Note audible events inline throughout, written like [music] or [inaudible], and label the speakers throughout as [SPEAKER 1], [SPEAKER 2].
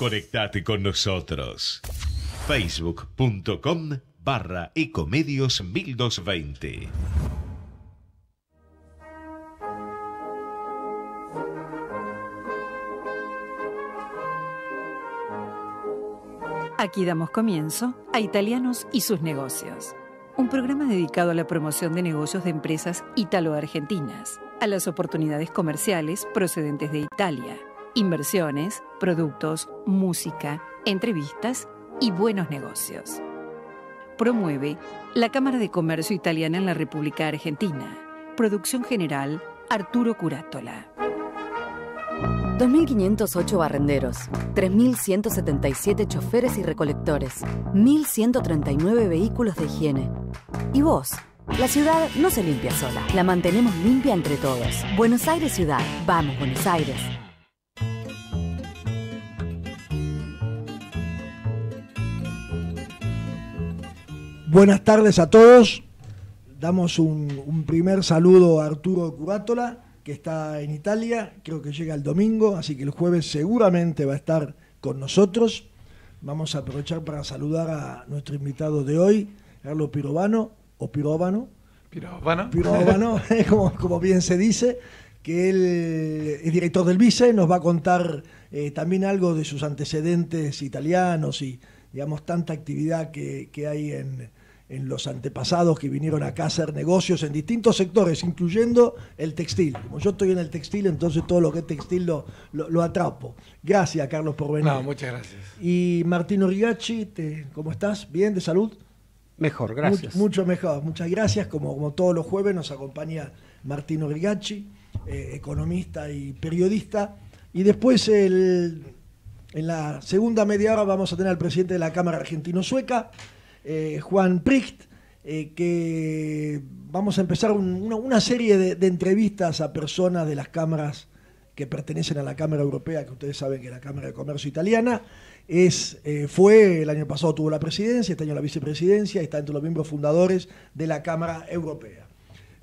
[SPEAKER 1] Conectate con nosotros. Facebook.com barra Ecomedios 1220.
[SPEAKER 2] Aquí damos comienzo a Italianos y sus
[SPEAKER 3] negocios, un programa dedicado a la promoción de negocios de empresas italo-argentinas, a las oportunidades comerciales procedentes de Italia inversiones, productos, música, entrevistas y buenos negocios. Promueve la Cámara de Comercio Italiana en la República Argentina. Producción general Arturo Curátola. 2.508 barrenderos, 3.177 choferes y recolectores, 1.139 vehículos de higiene. ¿Y vos? La ciudad no se limpia sola, la mantenemos limpia entre todos. Buenos Aires Ciudad, vamos Buenos Aires.
[SPEAKER 4] Buenas tardes a todos. Damos un, primer saludo a Arturo Curátola, que está en Italia, creo que llega el domingo, así que el jueves seguramente va a estar con nosotros. Vamos a aprovechar para saludar a nuestro invitado de hoy, Carlos Pirovano, o Pirovano.
[SPEAKER 2] Pirovano. Pirovano,
[SPEAKER 4] [laughs] [laughs] como, bien se dice que él es director del Vice, nos va a contar eh, también algo de sus antecedentes italianos y, digamos, tanta actividad que hay en, en los antepasados que vinieron acá a hacer negocios en distintos sectores, incluyendo el textil. Como yo estoy en el textil, entonces todo lo que es textil lo, atrapo. Gracias, Carlos, por venir. No,
[SPEAKER 2] muchas gracias.
[SPEAKER 4] Y Martino Rigacci, ¿cómo estás? ¿Bien? ¿De salud?
[SPEAKER 5] Mejor, gracias.
[SPEAKER 4] Mucho, mejor, muchas gracias. Como, como todos los jueves nos acompaña Martino Rigacci, eh, economista y periodista. Y después el, en la segunda media hora vamos a tener al presidente de la Cámara Argentino-Sueca. Eh, Juan Pricht, eh, que vamos a empezar una, serie de, entrevistas a personas de las cámaras que pertenecen a la Cámara Europea, que ustedes saben que es la Cámara de Comercio Italiana, es, eh, fue, el año pasado tuvo la presidencia, este año la vicepresidencia, está entre los miembros fundadores de la Cámara Europea.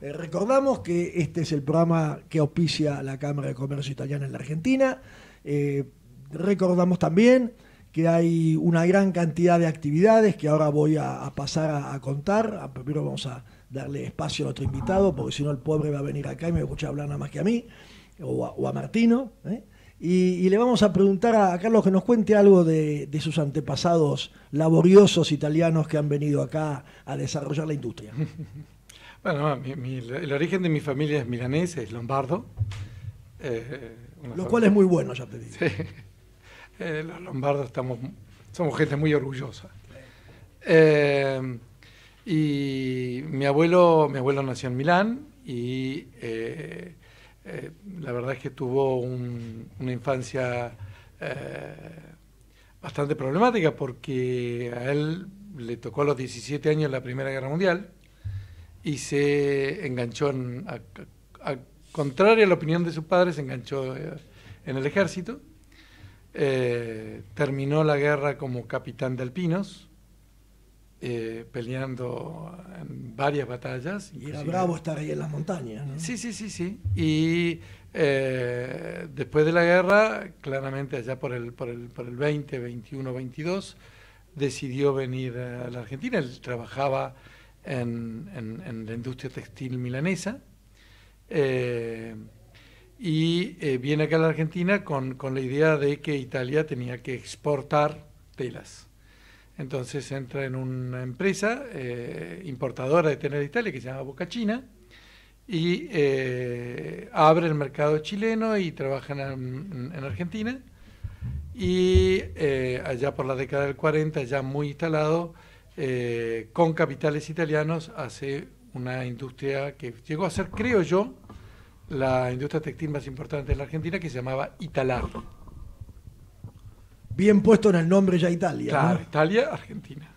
[SPEAKER 4] recordamos que este es el programa que auspicia la Cámara de Comercio Italiana en la Argentina. recordamos también que hay una gran cantidad de actividades que ahora voy a, pasar a, contar. Ah, primero vamos a darle espacio a nuestro invitado, porque si no el pobre va a venir acá y me escucha hablar nada más que a mí, o a, Martino. ¿eh? Y, le vamos a preguntar a, Carlos que nos cuente algo de, sus antepasados laboriosos italianos que han venido acá a desarrollar la industria. [laughs]
[SPEAKER 2] Bueno, el origen de mi familia es milanés, es lombardo. Eh, Lo cual es muy bueno, ya te digo. [laughs] Sí. Eh, los lombardos estamos, somos gente muy orgullosa. Eh, y mi abuelo, mi abuelo nació en Milán y eh, la verdad es que tuvo una infancia bastante problemática porque a él le tocó a los 17 años la Primera Guerra Mundial y se enganchó, a, contrario a la opinión de sus padres, enganchó en el ejército eh, terminó la guerra como capitán de alpinos, eh, peleando en varias batallas. Y era bravo estar ahí en las montañas. ¿no? Sí, sí, sí, sí. Y eh, después de la guerra, claramente allá por el, por el, por el 20, 21, 22, decidió venir a la Argentina. Él trabajaba en, la industria textil milanesa y eh, viene acá a la Argentina con, con, la idea de que Italia tenía que exportar telas. Entonces entra en una empresa eh, importadora de telas de Italia que se llama Boca China y eh, abre el mercado chileno y trabaja en, en Argentina. Y allá por la década del 40, ya muy instalado, con capitales italianos, hace una industria que llegó a ser, creo yo, la industria textil más importante de la Argentina que se llamaba Italar.
[SPEAKER 4] Bien puesto en el nombre ya Italia. Claro,
[SPEAKER 2] Italia, Argentina.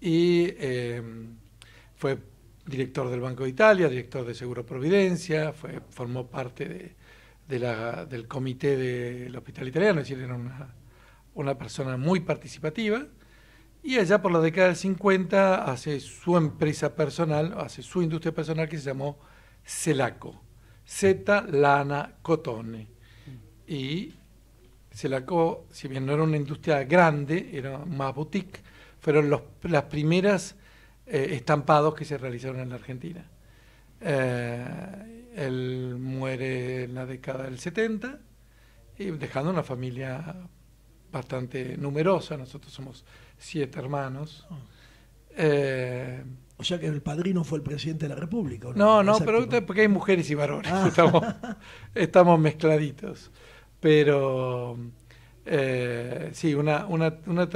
[SPEAKER 2] Y eh, fue director del Banco de Italia, director de Seguro Providencia, fue, formó parte del comité del Hospital Italiano, es decir, era una, una persona muy participativa. Y allá por la década del 50 hace su empresa personal, hace su industria personal que se llamó Celaco. Z lana, cotone. Y si bien no era una industria grande, era más boutique, fueron las primeras eh, estampados que se realizaron en la Argentina. Eh, él muere en la década del 70 y dejando una familia bastante numerosa, nosotros somos siete hermanos. Ah. Eh, o sea que el padrino fue el presidente de la República. No, no, pero porque hay mujeres y varones. Ah. [laughs] Estamos, mezcladitos. Pero eh, sí, una, una, una,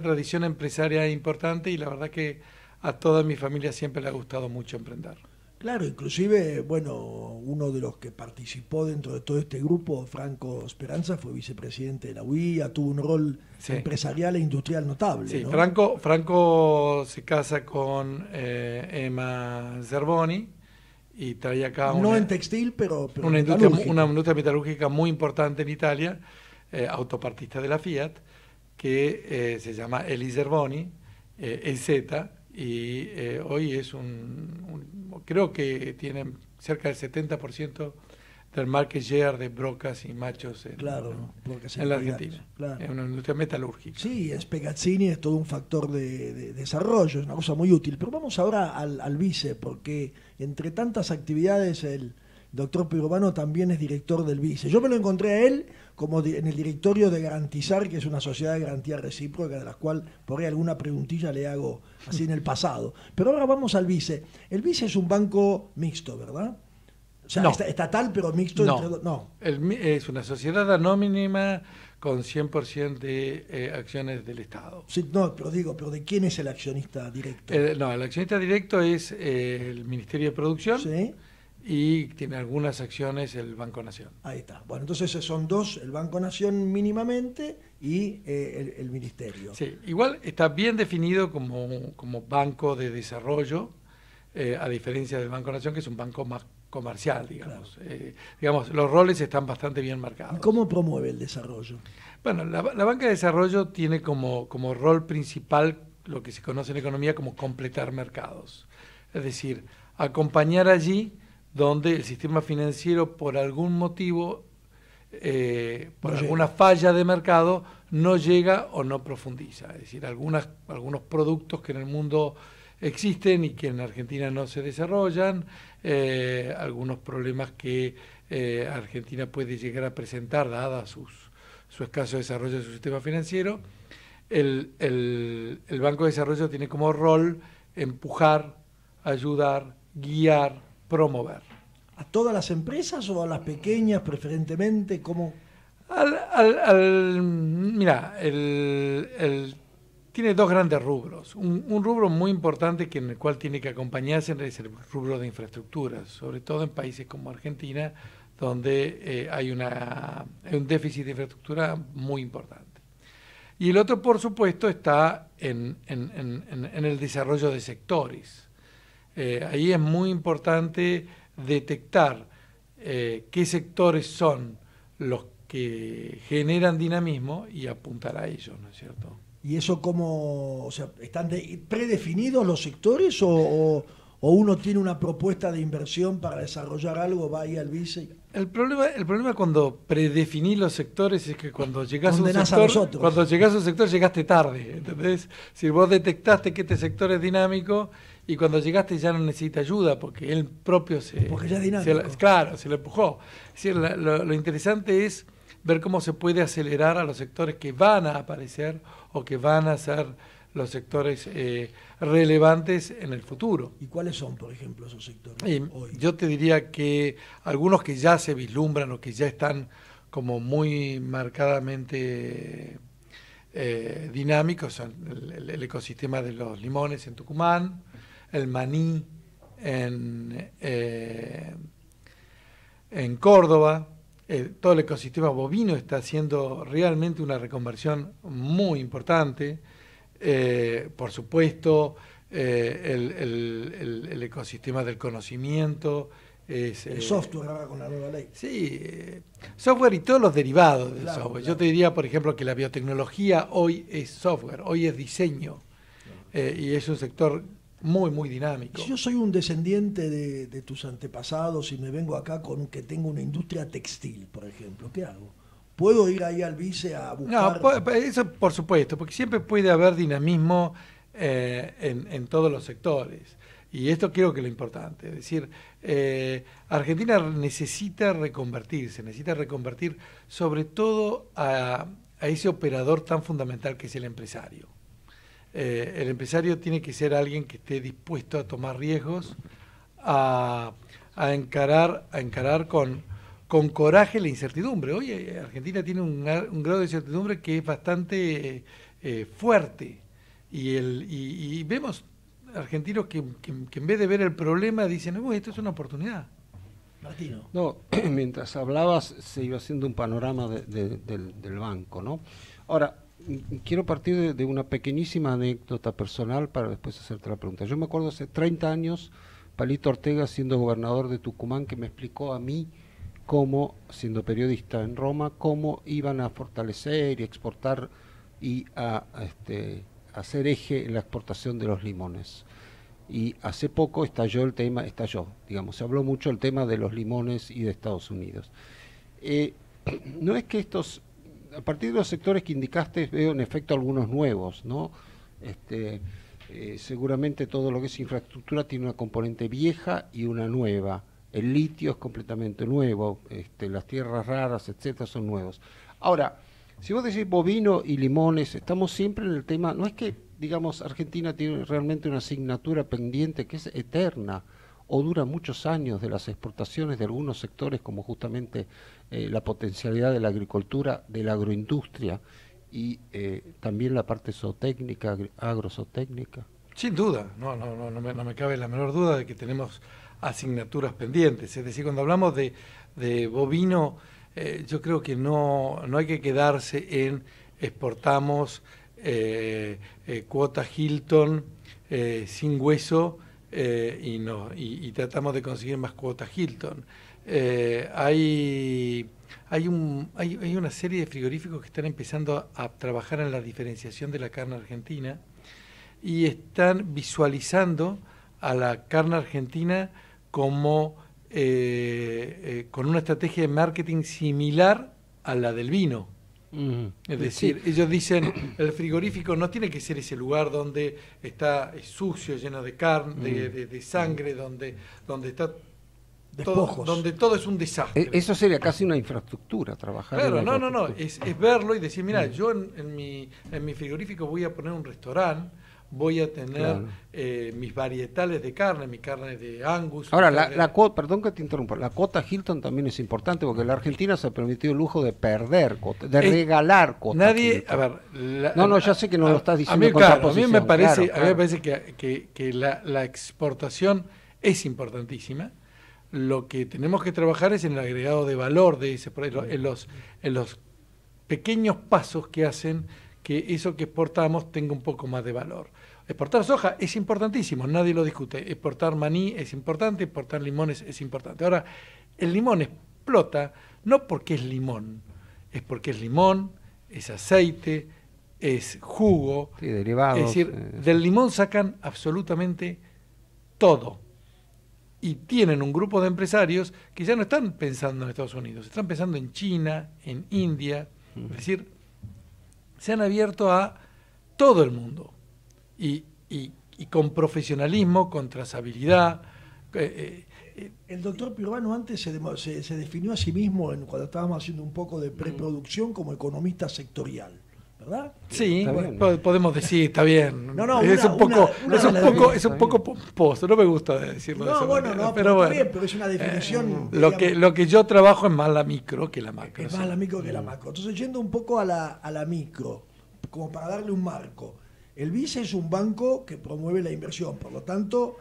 [SPEAKER 2] tradición empresaria importante y la verdad que a toda mi familia siempre le ha gustado mucho emprender.
[SPEAKER 4] Claro, inclusive, bueno, uno de los que participó dentro de todo este grupo, Franco Esperanza, fue vicepresidente de la UIA, tuvo un rol empresarial e industrial notable. Sí,
[SPEAKER 2] Franco, Franco se casa con eh, Emma Zerboni y trae acá... una, en
[SPEAKER 4] pero... una, industria, una,
[SPEAKER 2] metalúrgica muy importante en Italia, eh, autopartista de la Fiat, que eh, se llama Eli Zerboni, EZ, e y eh, hoy es un, creo que tiene cerca del 70% del market share de brocas y machos en, claro, en la Argentina. Claro. Es una industria metalúrgica.
[SPEAKER 4] Sí, es Pegazzini, es todo un factor de, desarrollo, es una cosa muy útil. Pero vamos ahora al, al vice, porque entre tantas actividades el doctor Pirobano también es director del vice. Yo me lo encontré a él como en el directorio de garantizar, que es una sociedad de garantía recíproca, de la cual por ahí alguna preguntilla le hago así en el pasado. Pero ahora vamos al vice. El vice es un banco mixto, ¿verdad? O sea, estatal, pero mixto. No,
[SPEAKER 2] entre... no. es una sociedad anónima con 100% de eh, acciones del Estado.
[SPEAKER 4] Sí, no, pero digo, pero ¿de quién es el accionista directo?
[SPEAKER 2] Eh, no, el accionista directo es eh, el Ministerio de Producción. Sí y tiene algunas acciones el Banco Nación.
[SPEAKER 4] Ahí está. Bueno, entonces son dos, el Banco Nación mínimamente
[SPEAKER 2] y eh, el, Ministerio. Sí, igual está bien definido como, banco de desarrollo, eh, a diferencia del Banco Nación, que es un banco más comercial, digamos. Eh, digamos, los roles están bastante bien marcados. ¿Cómo promueve el desarrollo? Bueno, la, banca de desarrollo tiene como, como rol principal lo que se conoce en economía como completar mercados. Es decir, acompañar allí donde el sistema financiero por algún motivo, eh, por alguna falla de mercado, no llega o no profundiza. Es decir, algunos productos que en el mundo existen y que en Argentina no se desarrollan, eh, algunos problemas que eh, Argentina puede llegar a presentar dada su escaso desarrollo de su sistema financiero, el Banco de Desarrollo tiene como rol empujar, ayudar, guiar, promover. ¿A todas las empresas o a las pequeñas preferentemente? como mira, tiene dos grandes rubros. Un, rubro muy importante que en el cual tiene que acompañarse es el rubro de infraestructuras, sobre todo en países como Argentina, donde eh, hay, una, un déficit de infraestructura muy importante. Y el otro, por supuesto, está en el desarrollo de sectores. Eh, ahí es muy importante detectar eh, qué sectores son los que generan dinamismo y apuntar a ellos, ¿no es cierto?
[SPEAKER 4] ¿Y eso cómo, o sea, están predefinidos los sectores o, uno tiene una propuesta de inversión para desarrollar algo, va ahí al
[SPEAKER 2] vice? El problema, cuando predefinís los sectores es que cuando llegás a un sector, cuando llegás a un sector llegaste tarde, ¿entendés? Si vos detectaste que este sector es dinámico y cuando llegaste ya no necesita ayuda porque él propio se. Porque ya es claro, se le empujó. lo, interesante es ver cómo se puede acelerar a los sectores que van a aparecer o que van a ser los sectores eh, relevantes en el futuro. ¿Y cuáles son, por ejemplo, esos sectores? Yo te diría que algunos que ya se vislumbran o que ya están como muy marcadamente eh, dinámicos son el, ecosistema de los limones en Tucumán, el maní en, eh, en Córdoba. Eh, todo el ecosistema bovino está haciendo realmente una reconversión muy importante. Eh, por supuesto, el, ecosistema del conocimiento. el software con la nueva ley. Sí, software y todos los derivados del software. Yo te diría, por ejemplo, que la biotecnología hoy es software, hoy es diseño. y es un sector muy, muy dinámico. Si yo
[SPEAKER 4] soy un descendiente de, tus antepasados y me vengo acá con que tengo una industria textil, por ejemplo, ¿qué hago? ¿Puedo ir ahí al vice a buscar?
[SPEAKER 2] No, eso por supuesto, porque siempre puede haber dinamismo eh, en, todos los sectores. Y esto creo que es lo importante. Es decir, eh, Argentina necesita reconvertirse, necesita reconvertir sobre todo a ese operador tan fundamental que es el empresario. Eh, el empresario tiene que ser alguien que esté dispuesto a tomar riesgos, a, encarar, a encarar con, con coraje la incertidumbre. Oye, eh, Argentina tiene un, grado de incertidumbre que es bastante eh, fuerte y, el, vemos argentinos que, en vez de ver el problema dicen, esto es una oportunidad. No,
[SPEAKER 5] [clears throat] mientras hablabas se iba haciendo un panorama del, del, banco, ¿no? Ahora, quiero partir de, una pequeñísima anécdota personal para después hacerte la pregunta. Yo me acuerdo hace 30 años, Palito Ortega, siendo gobernador de Tucumán, que me explicó a mí cómo, siendo periodista en Roma, cómo iban a fortalecer y exportar y este, a, hacer eje en la exportación de los limones. Y hace poco estalló el tema, estalló, digamos, se habló mucho el tema de los limones y de Estados Unidos. Eh, [clears throat] no es que estos a partir de los sectores que indicaste veo en efecto algunos nuevos, ¿no? Este, eh, seguramente todo lo que es infraestructura tiene una componente vieja y una nueva. El litio es completamente nuevo, este, las tierras raras, etcétera, son nuevos. Ahora, si vos decís bovino y limones, estamos siempre en el tema, no es que, digamos, Argentina tiene realmente una asignatura pendiente que es eterna, o dura muchos años de las exportaciones de algunos sectores como justamente eh, la potencialidad de la agricultura, de la agroindustria y eh, también la parte zootécnica, agrozootécnica?
[SPEAKER 2] Sin duda, no, me, cabe la menor duda de que tenemos asignaturas pendientes. Es decir, cuando hablamos de, bovino, eh, yo creo que no, hay que quedarse en exportamos cuota Hilton sin hueso eh, y, no, y, tratamos de conseguir más cuotas Hilton. Eh, hay, hay, una serie de frigoríficos que están empezando a trabajar en la diferenciación de la carne argentina y están visualizando a la carne argentina como eh, con una estrategia de marketing similar a la del vino es decir, ellos dicen, el frigorífico no tiene que ser ese lugar donde está sucio, lleno de carne, de, sangre, donde, donde está todo, donde todo es un
[SPEAKER 5] desastre. Eh, eso sería casi una infraestructura, trabajar. Claro, no, no,
[SPEAKER 2] no, es, verlo y decir, mira, yo en, mi, en mi frigorífico voy a poner un restaurante voy a tener eh, mis varietales de carne, mi carne de angus. Ahora, la, la
[SPEAKER 5] perdón que te interrumpa, la cuota Hilton también es importante porque la Argentina se ha permitido el lujo de perder de eh, regalar cuota. Nadie, a ver... no, no, ya sé que no lo estás diciendo a mí, me parece, a mí me
[SPEAKER 2] parece que, la, exportación es importantísima. Lo que tenemos que trabajar es en el agregado de valor de ese, en los, en los pequeños pasos que hacen que eso que exportamos tenga un poco más de valor. Exportar soja es importantísimo, nadie lo discute. Exportar maní es importante, exportar limones es importante. Ahora, el limón explota no porque es limón, es porque es limón, es aceite, es jugo. Sí, derivado Es decir, eh, del limón sacan absolutamente todo. Y tienen un grupo de empresarios que ya no están pensando en Estados Unidos, están pensando en China, en India. Es decir, se han abierto a todo el mundo y, con profesionalismo, con trazabilidad. Eh, eh, eh. el doctor Pirbano antes se,
[SPEAKER 4] definió a sí mismo cuando estábamos haciendo un poco de preproducción como economista sectorial.
[SPEAKER 2] ¿verdad? Sí, podemos decir, está bien. es, un poco, pomposo, no me gusta decirlo. No, bueno, no, pero, Bien, pero es una definición. lo, que, lo que yo trabajo es más la micro que la macro. Es más la
[SPEAKER 4] micro que la mm. macro. Entonces, yendo un poco a la, a la micro, como para darle un marco. El BICE es un banco que promueve la inversión, por lo tanto,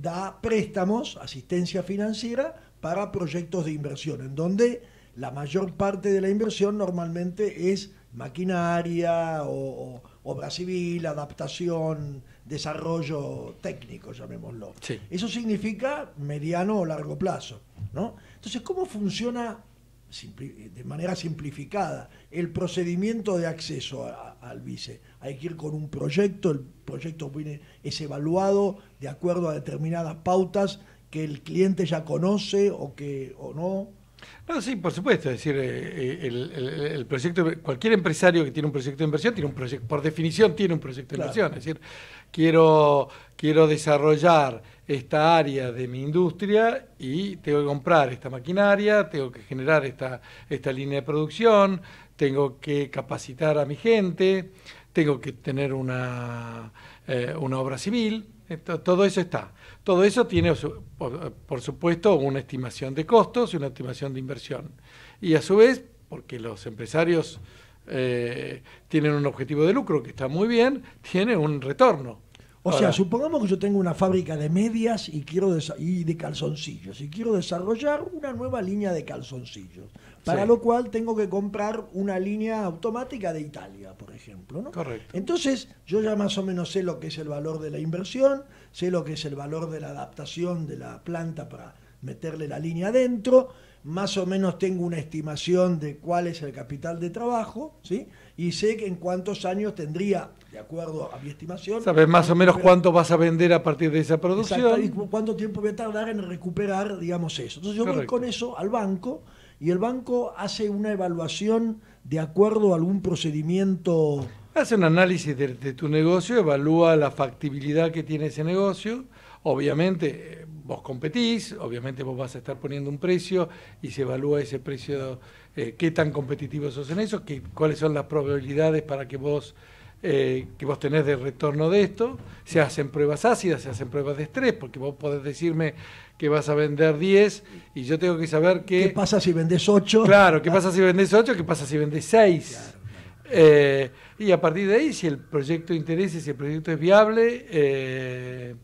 [SPEAKER 4] da préstamos, asistencia financiera para proyectos de inversión, en donde la mayor parte de la inversión normalmente es maquinaria o, obra civil, adaptación, desarrollo técnico, llamémoslo. Eso significa mediano o largo plazo. ¿no? Entonces, ¿cómo funciona eh, de manera simplificada el procedimiento de acceso al vice. Hay que ir con un proyecto, el proyecto viene, es evaluado de acuerdo a determinadas pautas que el cliente ya conoce o que o
[SPEAKER 2] no. No, sí, por supuesto. Es decir, eh, eh, el, proyecto, cualquier empresario que tiene un proyecto de inversión tiene un proyecto, por definición tiene un proyecto de inversión. Es decir, quiero, desarrollar esta área de mi industria y tengo que comprar esta maquinaria, tengo que generar esta, línea de producción, tengo que capacitar a mi gente, tengo que tener una, eh, una obra civil, todo eso está. Todo eso tiene, por supuesto, una estimación de costos y una estimación de inversión. Y a su vez, porque los empresarios eh, tienen un objetivo de lucro que está muy bien, tiene un retorno. O sea,
[SPEAKER 4] supongamos que yo tengo una fábrica de medias y quiero y de calzoncillos y quiero desarrollar una nueva línea de calzoncillos, para lo cual tengo que comprar una línea automática de Italia, por ejemplo, ¿no? Correcto. Entonces, yo ya más o menos sé lo que es el valor de la inversión, sé lo que es el valor de la adaptación de la planta para meterle la línea adentro, más o menos tengo una estimación de cuál es el capital de trabajo, ¿sí? Y sé que en cuántos años tendría, de acuerdo a mi estimación. Sabes más o menos cuánto
[SPEAKER 2] vas a vender a partir de esa producción. y
[SPEAKER 4] cuánto tiempo voy a tardar en recuperar, digamos, eso. Entonces yo voy con eso al banco y el banco hace una evaluación de acuerdo a algún
[SPEAKER 2] procedimiento. Hace un análisis de tu negocio, evalúa la factibilidad que tiene ese negocio. Obviamente, eh, vos competís, obviamente vos vas a estar poniendo un precio y se evalúa ese precio, eh, qué tan competitivos sos en eso, qué, cuáles son las probabilidades para que vos, eh, que vos tenés de retorno de esto, se hacen pruebas ácidas, se hacen pruebas de estrés, porque vos podés decirme que vas a vender 10 y yo tengo que saber que... ¿Qué pasa si vendés 8? Claro, ¿qué pasa si vendés 8? ¿Qué pasa si vendés 6? Eh, y a partir de ahí, si el proyecto interesa, si el proyecto es viable,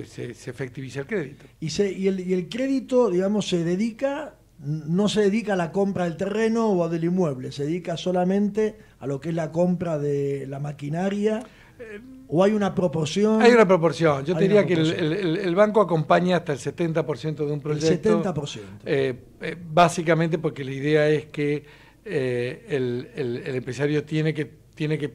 [SPEAKER 2] se, se, efectiviza el crédito. Y, se, y, el, y el crédito, digamos, se
[SPEAKER 4] dedica no se dedica a la compra del terreno o del inmueble, se dedica solamente a lo que es la compra de la maquinaria. Eh, ¿O hay una proporción? Hay una
[SPEAKER 2] proporción. Yo te diría que el, banco acompaña hasta el 70% de un proyecto. El 70%. Eh, eh, básicamente porque la idea es que el, empresario tiene que, tiene que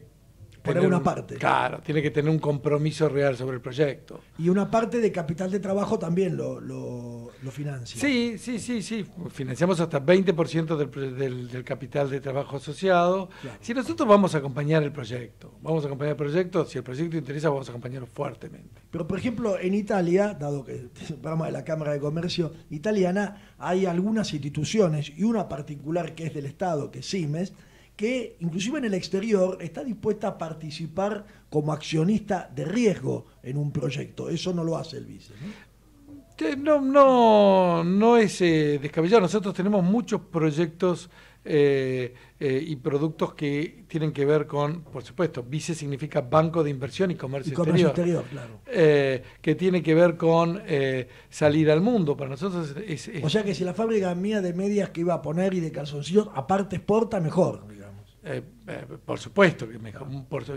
[SPEAKER 2] tener una parte. Claro, tiene que tener un compromiso real sobre el proyecto.
[SPEAKER 4] Y una parte de capital de trabajo también lo, financia.
[SPEAKER 2] Sí, sí, sí, sí. Financiamos hasta 20% del, capital de trabajo asociado. Si nosotros vamos a acompañar el proyecto, vamos a acompañar el proyecto, si el proyecto interesa, vamos a acompañarlo fuertemente.
[SPEAKER 4] Pero, por ejemplo, en Italia, dado que [laughs] es de la Cámara de Comercio italiana, hay algunas instituciones y una particular que es del Estado, que es CIMES, que inclusive en el exterior está dispuesta a participar como accionista de riesgo en un proyecto. Eso no lo hace el vice.
[SPEAKER 2] No, no, no, es eh, descabellado. Nosotros tenemos muchos proyectos eh, eh, y productos que tienen que ver con, por supuesto, vice significa Banco de Inversión y Comercio, y comercio Exterior, claro. que tiene que ver con salir al mundo. Para nosotros es, O sea que
[SPEAKER 4] si la fábrica mía de medias que iba a poner y de calzoncillos, aparte exporta, mejor.
[SPEAKER 2] Eh, eh, por supuesto que mejor.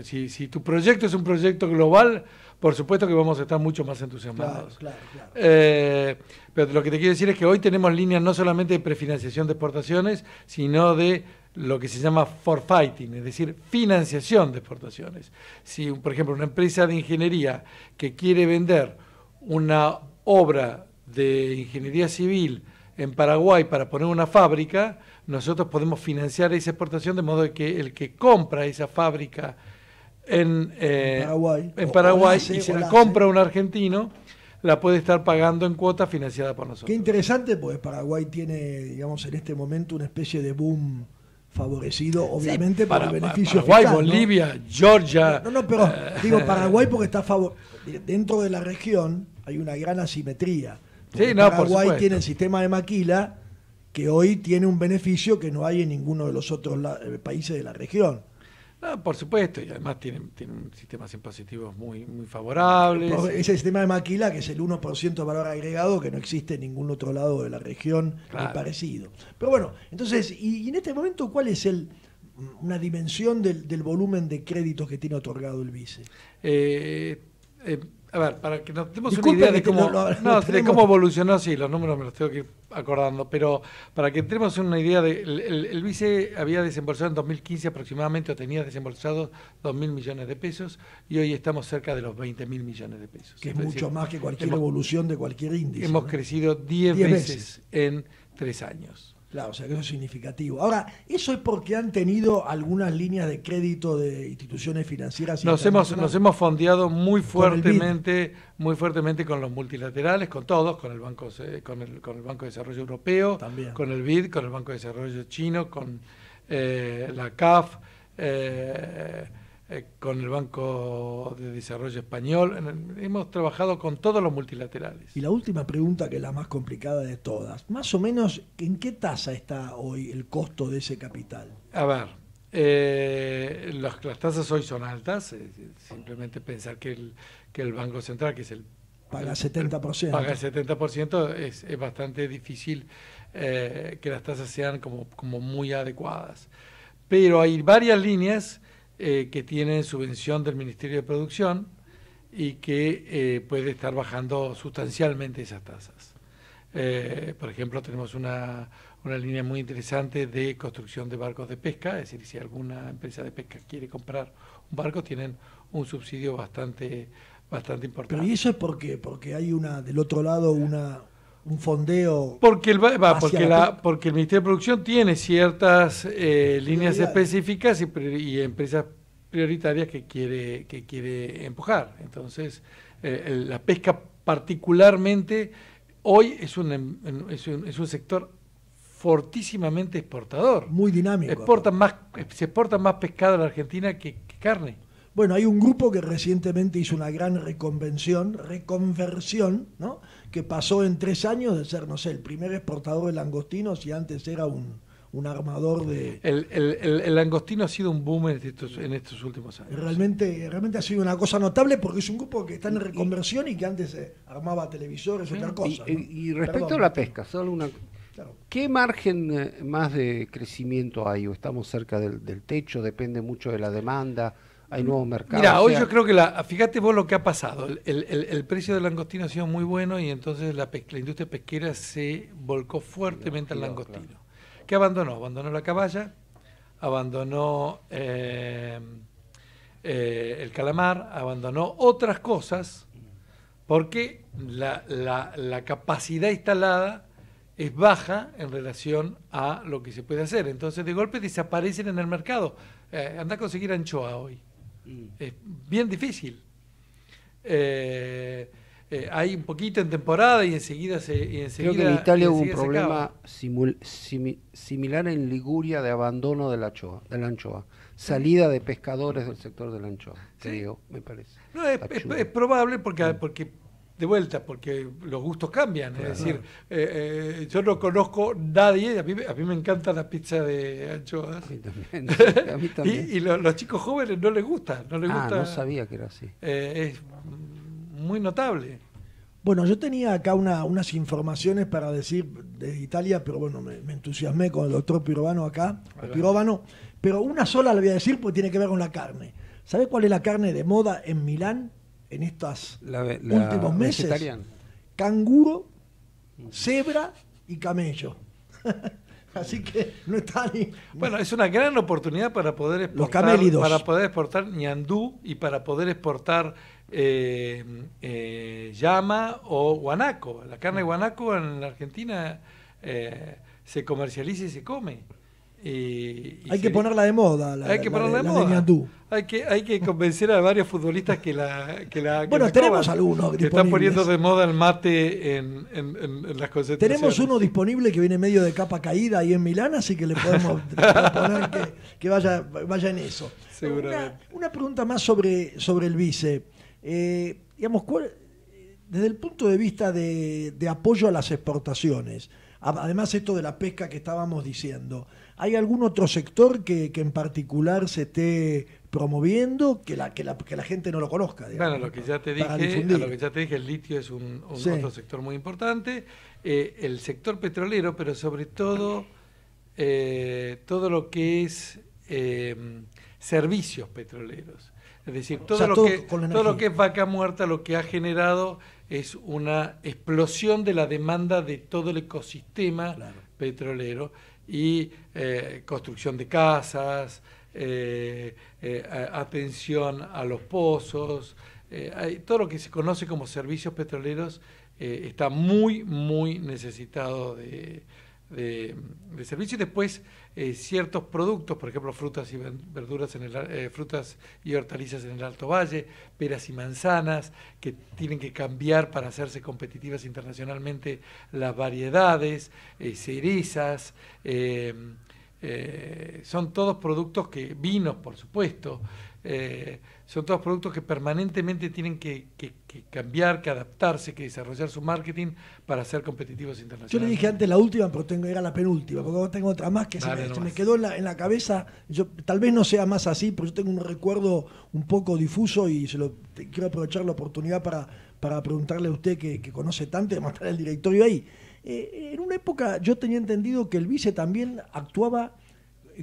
[SPEAKER 2] si, tu proyecto es un proyecto global, por supuesto que vamos a estar mucho más entusiasmados. Claro, claro, eh, pero lo que te quiero decir es que hoy tenemos líneas no solamente de prefinanciación de exportaciones, sino de lo que se llama for fighting, es decir, financiación de exportaciones. Si, por ejemplo, una empresa de ingeniería que quiere vender una obra de ingeniería civil en Paraguay para poner una fábrica, nosotros podemos financiar esa exportación de modo que el que compra esa fábrica en, eh, Paraguay, y se la compra un argentino, la puede estar pagando en cuota financiada por nosotros. Qué
[SPEAKER 4] interesante, pues Paraguay tiene, digamos, en este momento una especie de boom favorecido, obviamente, para, beneficio Paraguay, Bolivia,
[SPEAKER 2] Georgia. No, no, pero eh, digo eh, Paraguay
[SPEAKER 4] porque está favor dentro de la región hay una gran asimetría. Sí, no, Paraguay tiene el sistema de maquila que hoy tiene un beneficio que no hay en ninguno de los otros eh, países de la región.
[SPEAKER 2] por supuesto, y además tienen, sistemas impositivos muy, favorables. Ese
[SPEAKER 4] sistema de maquila, que es el 1% de valor agregado, que no existe en ningún otro lado de la región parecido. Pero bueno, entonces, y, en este momento cuál es mm, una dimensión del, volumen de créditos que tiene otorgado el vice?
[SPEAKER 2] Eh, eh, a ver, para que nos demos una idea de cómo, no, cómo evolucionó, sí, los números me los tengo que ir acordando, pero para que entremos en una idea, de, el, vice había desembolsado en 2015 aproximadamente, o tenía desembolsado 2.000 millones de pesos, y hoy estamos cerca de los 20.000 millones de pesos. Que es, mucho más que cualquier
[SPEAKER 4] evolución de cualquier índice. Hemos crecido 10 veces, veces en tres años. Claro, o sea que eso es significativo. Ahora, ¿eso es porque han tenido algunas líneas de crédito de instituciones financieras? Nos hemos, nos hemos fondeado muy fuertemente,
[SPEAKER 2] muy fuertemente con los multilaterales, con todos, con el Banco, con el, Banco de Desarrollo Europeo, con el BID, con el Banco de Desarrollo Chino, con eh, la CAF. Eh, eh, con el Banco de Desarrollo Español, hemos trabajado con todos los multilaterales.
[SPEAKER 4] Y la última pregunta, que es la más complicada de todas, más o menos, ¿en qué tasa está hoy el costo de ese capital?
[SPEAKER 2] A ver, eh, las tasas hoy son altas, simplemente pensar que el, que el Banco Central, que es el paga 70%. Paga el 70%, es, es bastante difícil eh, que las tasas sean como, como muy adecuadas. Pero hay varias líneas eh, que tienen subvención del Ministerio de Producción y que eh, puede estar bajando sustancialmente esas tasas. Eh, por ejemplo, tenemos una, una, línea muy interesante de construcción de barcos de pesca, es decir, si alguna empresa de pesca quiere comprar un barco, tienen un subsidio bastante, bastante importante. Pero ¿y eso
[SPEAKER 4] es por qué? Porque hay una, del otro lado una, un fondeo. Porque el, va, porque la,
[SPEAKER 2] porque el Ministerio de Producción tiene ciertas eh, líneas específicas y, empresas prioritarias que quiere, que quiere empujar. Entonces, eh, la pesca particularmente hoy es un, em, es un, es un sector fortísimamente exportador. Muy dinámico. Exporta más, se exporta más pescado a la Argentina que, que carne.
[SPEAKER 4] Bueno, hay un grupo que recientemente hizo una gran reconvención, reconversión, ¿no? que pasó en tres años de ser, no sé, el primer exportador de langostinos y antes era un, armador de...
[SPEAKER 2] El, el, el, langostino ha sido un boom en estos, en estos últimos años.
[SPEAKER 4] Realmente, realmente ha sido una cosa notable porque es un grupo que está en reconversión y, que antes eh, armaba televisores, y otras cosas. Y, respecto a la pesca,
[SPEAKER 2] solo una...
[SPEAKER 5] ¿Qué margen eh, más de crecimiento hay? ¿O estamos cerca del, del techo? ¿Depende mucho de la demanda? hay nuevos mercados. Mira, hoy yo
[SPEAKER 2] creo que la, fíjate vos lo que ha pasado. El, precio del langostino ha sido muy bueno y entonces la, industria pesquera se volcó fuertemente al langostino. ¿Qué abandonó? Abandonó la caballa, abandonó eh, eh, el calamar, abandonó otras cosas, porque la, la, capacidad instalada es baja en relación a lo que se puede hacer. Entonces, de golpe desaparecen en el mercado. Eh, anda a conseguir anchoa hoy. Mm. Es bien difícil. Eh, eh, hay un poquito en temporada y enseguida se. Creo que en Italia hubo un problema
[SPEAKER 5] similar en Liguria de abandono de la, de anchoa. Salida de pescadores del sector de la anchoa, creo, me parece.
[SPEAKER 2] es, probable porque, porque de vuelta, porque los gustos cambian. Es decir, eh, eh, yo no conozco nadie, a mí, a mí me encanta la pizza de anchoas. A [laughs] y, los chicos jóvenes no les gusta. No ah, sabía que era así. Eh, es muy notable.
[SPEAKER 4] Bueno, yo tenía acá unas informaciones para decir de Italia, pero bueno, me, entusiasmé con el doctor Pirovano acá, Pirovano, pero una sola le voy a decir porque tiene que ver con la carne. ¿Sabe cuál es la carne de moda en Milán? en estos
[SPEAKER 2] últimos meses,
[SPEAKER 4] canguro, cebra y camello.
[SPEAKER 2] [laughs] Así que no está ni... Bueno, es una gran oportunidad para poder exportar... Para poder exportar ñandú y para poder exportar eh, eh, llama o guanaco. La carne de guanaco en Argentina eh, se comercializa y se come. Eh, hay que ponerla de moda. La, hay que moda. Hay que, convencer a varios futbolistas que la. Que bueno, tenemos algunos. están poniendo de moda el mate en, las concentraciones. Tenemos uno disponible que
[SPEAKER 4] viene medio de capa caída ahí en Milán, así que le podemos [laughs] poner que, vaya, vaya en
[SPEAKER 2] eso. Seguramente.
[SPEAKER 4] Una, pregunta más sobre, sobre el vice. Eh, digamos, desde el punto de vista de, de apoyo a las exportaciones, además esto de la pesca que estábamos diciendo. ¿Hay algún otro sector que, en particular se esté promoviendo que la, gente no lo conozca?
[SPEAKER 2] bueno, lo que ya te dije, lo que ya te dije, el litio es un, otro sector muy importante, eh, el sector petrolero, pero sobre todo eh, todo lo que es eh, servicios petroleros. Es decir, todo, lo, que, es vaca muerta lo que ha generado es una explosión de la demanda de todo el ecosistema petrolero y eh, construcción de casas, eh, eh, atención a los pozos, todo lo que se conoce como servicios petroleros está muy, muy necesitado de, de, servicios. Y después eh, ciertos productos, por ejemplo, frutas y verduras en el, eh, frutas y hortalizas en el Alto Valle, peras y manzanas, que tienen que cambiar para hacerse competitivas internacionalmente las variedades, eh, cerezas, em, son todos productos que, vinos, por supuesto, son todos productos que permanentemente tienen que, cambiar, que adaptarse, que desarrollar su marketing para ser competitivos internacionales. Yo le dije
[SPEAKER 4] antes la última, pero tengo, era la penúltima, porque tengo otra más que se, me, quedó en la, cabeza. Yo, tal vez no sea más así, pero yo tengo un recuerdo un poco difuso y se lo, quiero aprovechar la oportunidad para, para preguntarle a usted que, conoce tanto de mostrar el directorio ahí. Eh, en una época yo tenía entendido que el vice también actuaba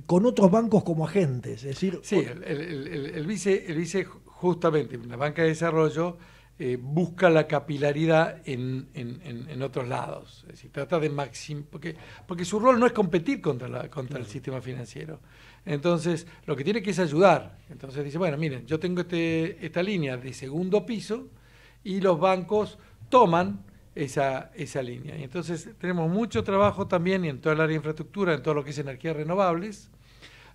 [SPEAKER 4] con otros bancos como agentes. Es
[SPEAKER 2] decir, sí, el, vice, el vice, justamente, la banca de desarrollo eh, busca la capilaridad en, otros lados. Es decir, trata de maximizar, porque, porque su rol no es competir contra, la, contra el sistema financiero. Entonces, lo que tiene que es ayudar. Entonces dice, bueno, miren, yo tengo este, esta línea de segundo piso y los bancos toman esa, línea. Y entonces tenemos mucho trabajo también en todo el área de infraestructura, en todo lo que es energías renovables,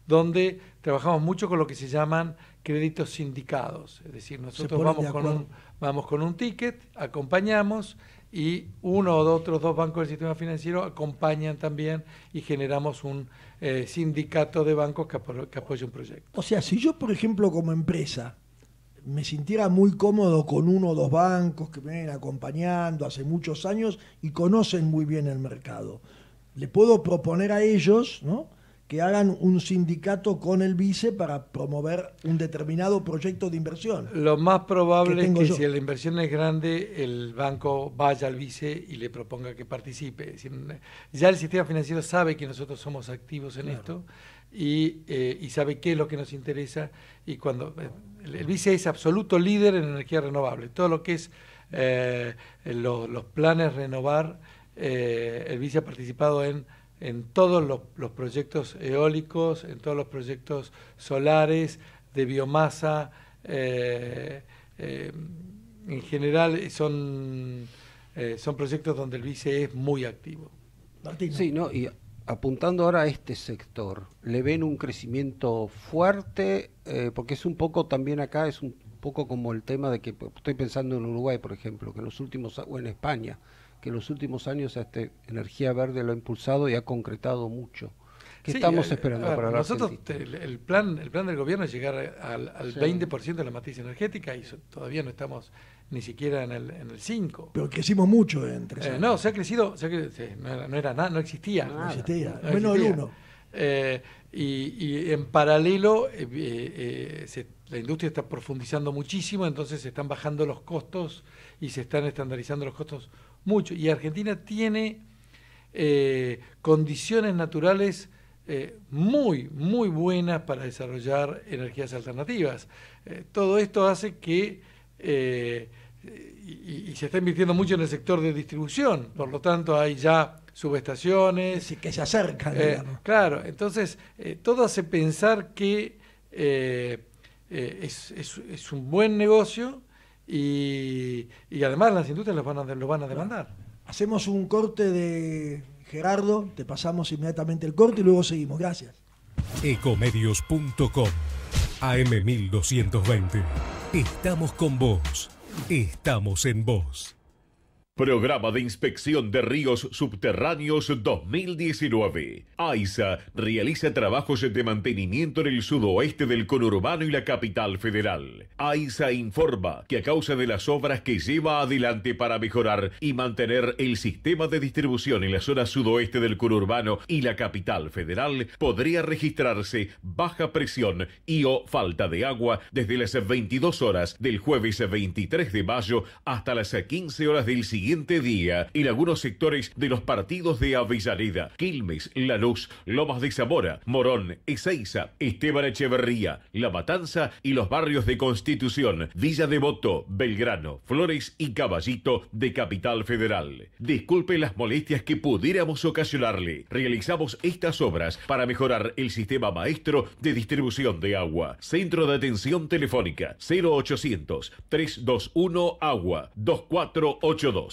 [SPEAKER 2] donde trabajamos mucho con lo que se llaman créditos sindicados. Es decir, nosotros vamos con, un, vamos con un ticket, acompañamos y uno o dos, otros dos bancos del sistema financiero acompañan también y generamos un eh, sindicato de bancos que, que apoya un proyecto.
[SPEAKER 4] O sea, si yo, por ejemplo, como empresa, me sintiera muy cómodo con uno o dos bancos que me vienen acompañando hace muchos años y conocen muy bien el mercado. Le puedo proponer a ellos ¿no? que hagan un sindicato con el vice para promover un determinado proyecto de inversión.
[SPEAKER 2] Lo más probable es que si la inversión es grande, el banco vaya al vice y le proponga que participe. ya el sistema financiero sabe que nosotros somos activos en esto eh, y, sabe qué es lo que nos interesa. Y cuando eh, el, vice es absoluto líder en energía renovable, todo lo que es eh, los planes renovar, el vice ha participado en, todos los, proyectos eólicos, en todos los proyectos solares, de biomasa. en general son, son proyectos donde el vice es muy activo. Martín.
[SPEAKER 5] Sí, no, apuntando ahora a este sector, ¿le ven un crecimiento fuerte? Eh, porque es un poco también acá, es un poco como el tema de que pues, estoy pensando en Uruguay, por ejemplo, que en los últimos, o en España, que en los últimos años esta energía verde lo ha impulsado y ha concretado mucho. ¿Qué estamos eh, esperando para Nosotros,
[SPEAKER 2] el, plan, el plan del gobierno es llegar al, al 20% de la matriz energética y todavía no estamos ni siquiera en el, en 5.
[SPEAKER 4] Pero crecimos mucho entre eh,
[SPEAKER 2] No, se ha crecido, se ha crecido no, era, nada, no existía. No existía, menos el eh, y, en paralelo, la industria está profundizando muchísimo, entonces se están bajando los costos y se están estandarizando los costos mucho. Y Argentina tiene condiciones naturales eh, muy, muy buenas para desarrollar energías alternativas. Eh, todo esto hace que, eh, y, se está invirtiendo mucho en el sector de distribución, por lo tanto hay ya subestaciones. y que se acercan. claro, entonces todo hace pensar que es, un buen negocio y, además las industrias lo van a demandar.
[SPEAKER 4] Hacemos un corte de Gerardo, te pasamos inmediatamente el corte y luego seguimos. Gracias.
[SPEAKER 1] Ecomedios.com AM1220. Estamos con vos. Estamos en vos. Programa de Inspección de Ríos Subterráneos 2019. AISA realiza trabajos de mantenimiento en el sudoeste del conurbano y la capital federal. AISA informa que a causa de las obras que lleva adelante para mejorar y mantener el sistema de distribución en la zona sudoeste del conurbano y la capital federal, podría registrarse baja presión y o falta de agua desde las 22 horas del jueves 23 de mayo hasta las 15 horas del siguiente siguiente día en algunos sectores de los partidos de Avellaneda, Quilmes, La Luz, Lomas de Zamora, Morón, Ezeiza, Esteban Echeverría, La Matanza y los barrios de Constitución, Villa Devoto, Belgrano, Flores y Caballito de Capital Federal. Disculpe las molestias que pudiéramos ocasionarle. Realizamos estas obras para mejorar el sistema maestro de distribución de agua. Centro de Atención Telefónica 0800 321 Agua 2482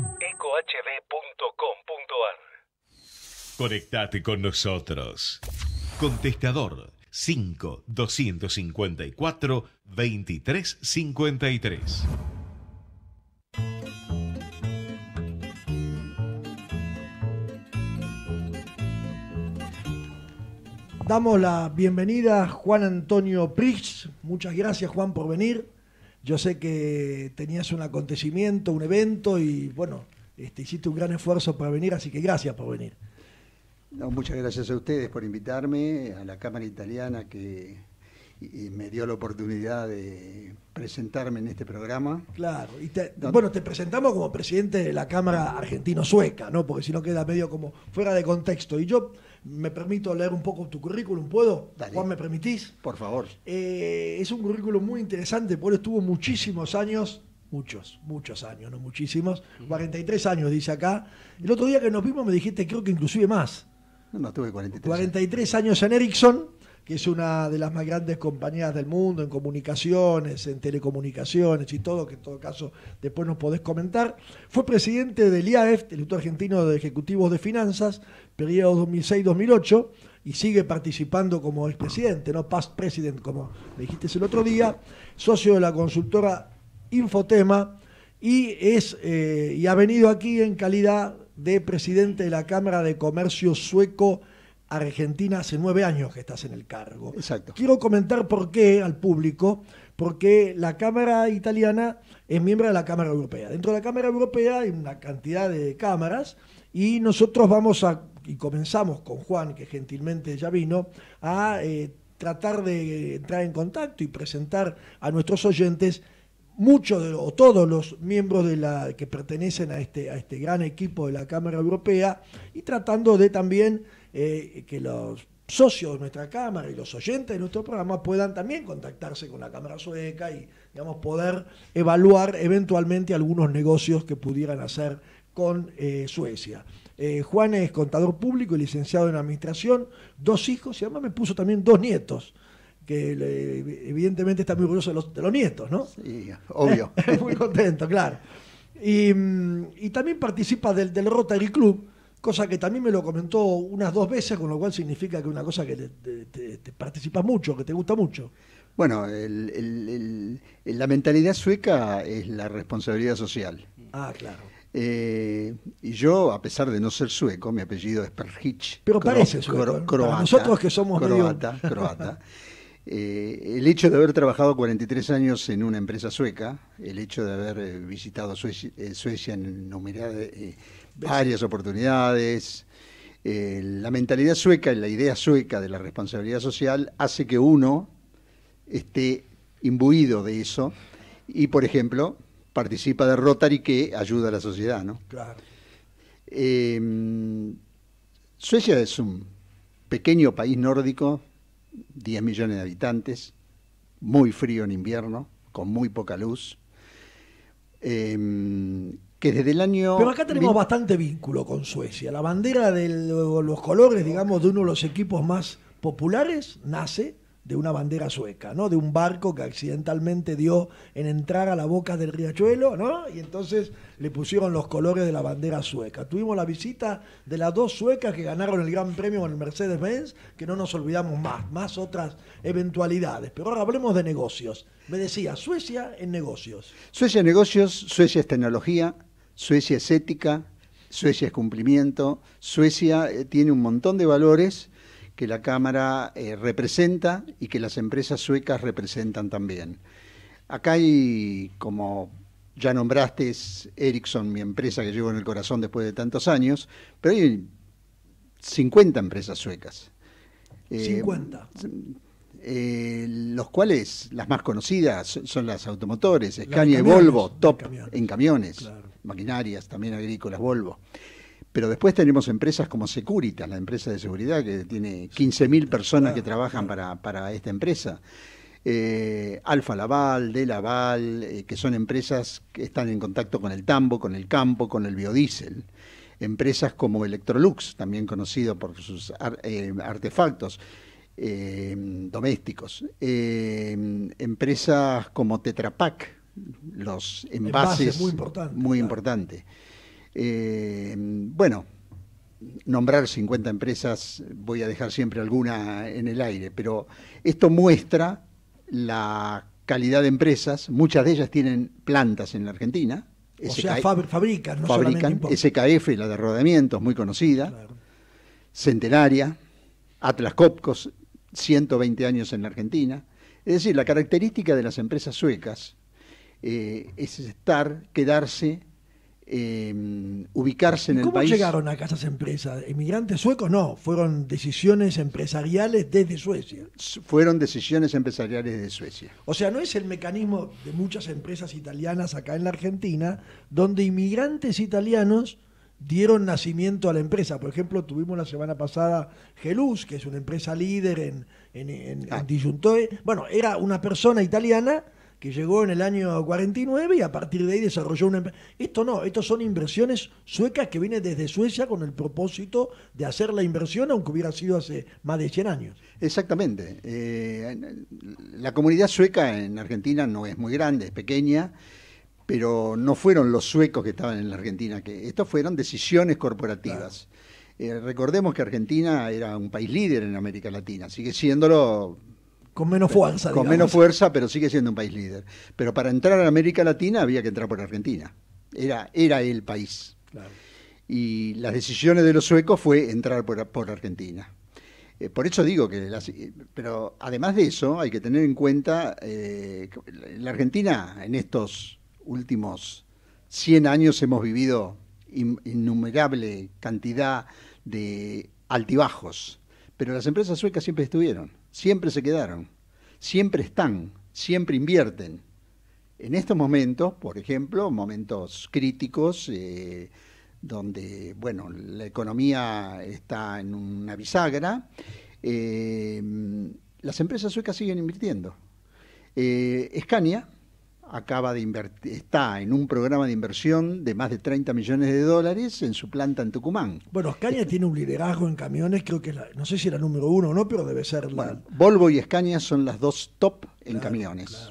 [SPEAKER 1] Conectate con nosotros. Contestador 5 254 2353.
[SPEAKER 4] Damos la bienvenida a Juan Antonio Prix. Muchas gracias, Juan, por venir. Yo sé que tenías un acontecimiento, un evento y bueno, este, hiciste un gran esfuerzo para venir, así que gracias por venir
[SPEAKER 3] muchas gracias a ustedes por invitarme, a la Cámara Italiana que me dio la oportunidad de presentarme en este programa.
[SPEAKER 4] Claro, bueno, te presentamos como presidente de la Cámara Argentino-Sueca, ¿no? Porque si no queda medio como fuera de contexto. Y yo me permito leer un poco tu currículum, ¿puedo? Dale. ¿me permitís? Por favor. Eh, es un currículum muy interesante, Paul estuvo muchísimos años muchos, muchos años, no muchísimos, 43 años dice acá. El otro día que nos vimos me dijiste, creo que inclusive más. No, tuve 43. 43 años en Ericsson, que es una de las más grandes compañías del mundo en comunicaciones, en telecomunicaciones y todo, que en todo caso después nos podés comentar. Fue presidente del IAEF, el Instituto Argentino de Ejecutivos de Finanzas, periodo 2006-2008, y sigue participando como expresidente, no past president, como dijiste el otro día, socio de la consultora Infotema, y, es, eh, y ha venido aquí en calidad de presidente de la Cámara de Comercio Sueco Argentina hace nueve años que estás en el cargo. Exacto. Quiero comentar por qué al público, porque la Cámara italiana es miembro de la Cámara Europea. Dentro de la Cámara Europea hay una cantidad de cámaras y nosotros vamos a, y comenzamos con Juan, que gentilmente ya vino, a eh, tratar de entrar en contacto y presentar a nuestros oyentes muchos de, o todos los miembros de la, que pertenecen a este, a este gran equipo de la Cámara Europea y tratando de también eh, que los socios de nuestra Cámara y los oyentes de nuestro programa puedan también contactarse con la Cámara Sueca y digamos, poder evaluar eventualmente algunos negocios que pudieran hacer con eh, Suecia. Eh, Juan es contador público y licenciado en administración, dos hijos y además me puso también dos nietos evidentemente está muy orgulloso de los, nietos, ¿no?
[SPEAKER 3] Sí, obvio.
[SPEAKER 4] [laughs] muy contento, claro. Mm, y, también participa del, del, Rotary Club, cosa que también me lo comentó unas dos veces, con lo cual significa que es una cosa que te, participas mucho, que te gusta mucho.
[SPEAKER 3] Bueno, la mentalidad sueca es la responsabilidad social. Ah, claro. Eh, y yo, a pesar de no ser sueco, mi apellido es Perhich. Pero parece sueco. ¿eh? croata, nosotros que somos croata, croata. [laughs] Eh, el hecho de haber trabajado 43 años en una empresa sueca, el hecho de haber eh, visitado Suecia, eh, en varias oportunidades, la mentalidad sueca y la idea sueca de la responsabilidad social hace que uno esté imbuido de eso y, por ejemplo, participa de Rotary que ayuda a la sociedad, ¿no? Suecia es un pequeño país nórdico 10 millones de habitantes, muy frío en invierno, con muy poca luz. Em, que desde el año. Pero acá tenemos bastante vínculo con Suecia. La bandera de
[SPEAKER 4] los colores, digamos, de uno de los equipos más populares nace de una bandera sueca, ¿no? De un barco que accidentalmente dio en entrar a la boca del riachuelo, ¿no? Y entonces le pusieron los colores de la bandera sueca. Tuvimos la visita de las dos suecas que ganaron el Gran Premio en el Mercedes-Benz, que no nos olvidamos más, más otras eventualidades. Pero ahora hablemos de negocios. Me decía, Suecia en negocios.
[SPEAKER 3] Suecia en negocios, Suecia es tecnología, Suecia es ética, Suecia es cumplimiento, Suecia eh, tiene un montón de valores que la Cámara eh, representa y que las empresas suecas representan también. Acá hay, como ya nombraste, Ericsson, mi empresa que llevo en el corazón después de tantos años, pero hay 50 empresas suecas. 50. Eh, eh, los cuales las más conocidas son las automotores, Scania y Volvo, top en camiones, maquinarias también agrícolas, Volvo. Pero después tenemos empresas como Securitas, la empresa de seguridad que tiene 15.000 personas que trabajan para, esta empresa. Eh, Alfa Laval, De Laval, eh, que son empresas que están en contacto con el tambo, con el campo, con el biodiesel. Empresas como Electrolux, también conocido por sus eh, artefactos domésticos. empresas como Tetrapac, los envases. muy importante. Muy importante. Eh, bueno, nombrar 50 empresas, voy a dejar siempre alguna en el aire, pero esto muestra la calidad de empresas, muchas de ellas tienen plantas en la Argentina. O sea, fabrican, no fabrican SKF, la de rodamientos, muy conocida, Centenaria, Atlas Copcos, 120 años en la Argentina. Es decir, la característica de las empresas suecas eh, es estar, quedarse Em, ubicarse en el país. ¿Cómo llegaron
[SPEAKER 4] a esas empresas? ¿Emigrantes suecos? No, fueron decisiones empresariales desde Suecia.
[SPEAKER 3] Fueron decisiones empresariales de Suecia.
[SPEAKER 4] O sea, no es el mecanismo de muchas empresas italianas acá en la Argentina, donde inmigrantes italianos dieron nacimiento a la empresa. Por ejemplo, tuvimos la semana pasada Geluz, que es una empresa líder en, en, ah. Bueno, era una persona italiana que llegó en el año 49 y a partir de ahí desarrolló una... empresa. Esto no, estos son inversiones suecas que vienen desde Suecia con el propósito de hacer la inversión, aunque hubiera sido hace más de 100 años. Exactamente.
[SPEAKER 3] Eh, la comunidad sueca en Argentina no es muy grande, es pequeña, pero no fueron los suecos que estaban en la Argentina, que fueron decisiones corporativas. Eh, recordemos que Argentina era un país líder en América Latina, sigue siéndolo con menos fuerza. menos fuerza, pero sigue siendo un país líder. Pero para entrar a América Latina había que entrar por Argentina. Era, era el país. Y las decisiones de los suecos fue entrar por, Argentina. Eh, por eso digo que... Eh, pero además de eso, hay que tener en cuenta eh, la Argentina en estos últimos 100 años hemos vivido innumerable cantidad de altibajos. Pero las empresas suecas siempre estuvieron siempre se quedaron, siempre están, siempre invierten. En estos momentos, por ejemplo, momentos críticos, eh, donde bueno, la economía está en una bisagra, eh, las empresas suecas siguen invirtiendo. Eh, acaba de invertir, está en un programa de inversión de más de 30 millones de dólares en su planta en Tucumán.
[SPEAKER 4] Bueno, Escaña tiene un liderazgo en camiones, creo que no sé si era número uno o no, pero debe ser
[SPEAKER 3] Volvo y Escaña son las dos top en camiones.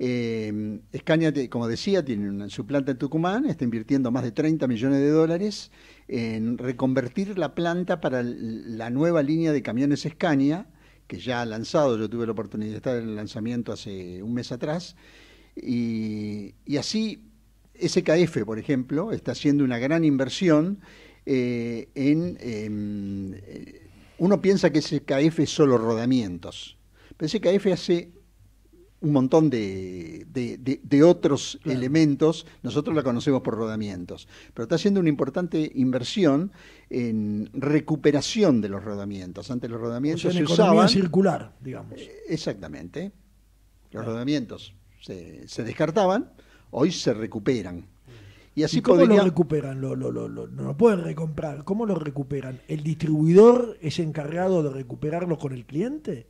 [SPEAKER 3] Escaña, eh, como decía, tiene su planta en Tucumán, está invirtiendo más de 30 millones de dólares en reconvertir la planta para la nueva línea de camiones Escaña que ya ha lanzado, yo tuve la oportunidad de estar en el lanzamiento hace un mes atrás, y, así SKF, por ejemplo, está haciendo una gran inversión eh, en... Em, eh, uno piensa que SKF es solo rodamientos, pero SKF hace un montón de, otros elementos, nosotros la conocemos por rodamientos, pero está haciendo una importante inversión en recuperación de los rodamientos. Antes los rodamientos se economía usaban, circular, digamos. Eh, exactamente. Los rodamientos se, se, descartaban, hoy se recuperan. ¿Y, así cómo lo
[SPEAKER 4] recuperan? Lo, lo, lo, no lo pueden recomprar. ¿Cómo lo recuperan? ¿El distribuidor es encargado de recuperarlo con el cliente?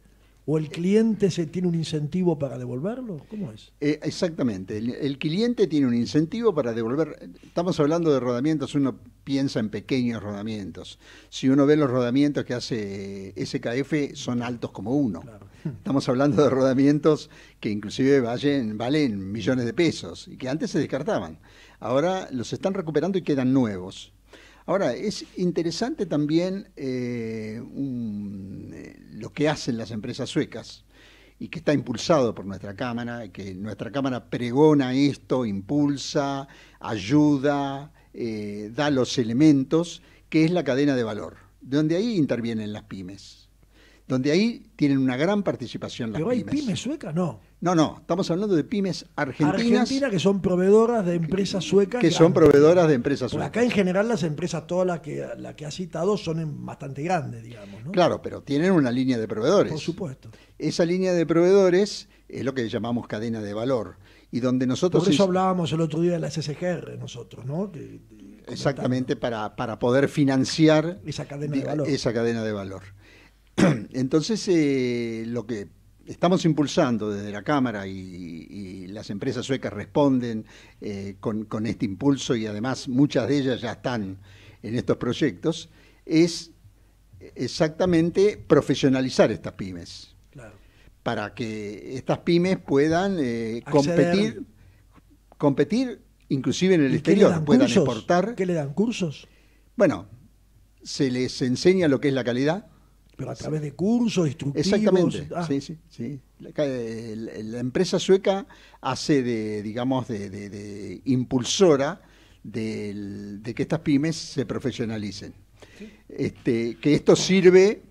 [SPEAKER 4] ¿O el cliente se tiene un incentivo para devolverlo? ¿Cómo es?
[SPEAKER 3] Eh, exactamente. El, cliente tiene un incentivo para devolver. Estamos hablando de rodamientos, uno piensa en pequeños rodamientos. Si uno ve los rodamientos que hace eh, SKF, son altos como uno. Estamos hablando de rodamientos que inclusive valen, valen millones de pesos y que antes se descartaban. Ahora los están recuperando y quedan nuevos. Ahora, es interesante también eh, eh, lo que hacen las empresas suecas y que está impulsado por nuestra Cámara, que nuestra Cámara pregona esto, impulsa, ayuda, eh, da los elementos, que es la cadena de valor, donde ahí intervienen las pymes, donde ahí tienen una gran participación las pymes. ¿Pero hay pymes suecas? No. No, no, estamos hablando de pymes argentinas. Argentina
[SPEAKER 4] que son proveedoras de empresas suecas. Que son proveedoras de empresas suecas. acá en general las empresas, todas las que, la que has citado, son bastante grandes,
[SPEAKER 3] digamos. Claro, pero tienen una línea de proveedores. Por supuesto. Esa línea de proveedores es lo que llamamos cadena de valor. Y donde nosotros... Por eso hablábamos el otro
[SPEAKER 4] día de la SSGR nosotros, ¿no?
[SPEAKER 3] Exactamente, para, para, poder financiar esa cadena de valor. Esa cadena de valor. [clears throat] Entonces, eh, lo que estamos impulsando desde la Cámara y, las empresas suecas responden eh, con, este impulso y además muchas de ellas ya están en estos proyectos, es exactamente profesionalizar estas pymes. Claro. Para que estas pymes puedan eh, competir, competir inclusive en el exterior, puedan exportar. ¿Qué le dan cursos? Bueno, se les enseña lo que es la calidad
[SPEAKER 4] pero a través de cursos, instructivos. Exactamente, ah. sí,
[SPEAKER 3] sí, sí. La, empresa sueca hace de, digamos, de, impulsora de, que estas pymes se profesionalicen. Este, que esto sirve,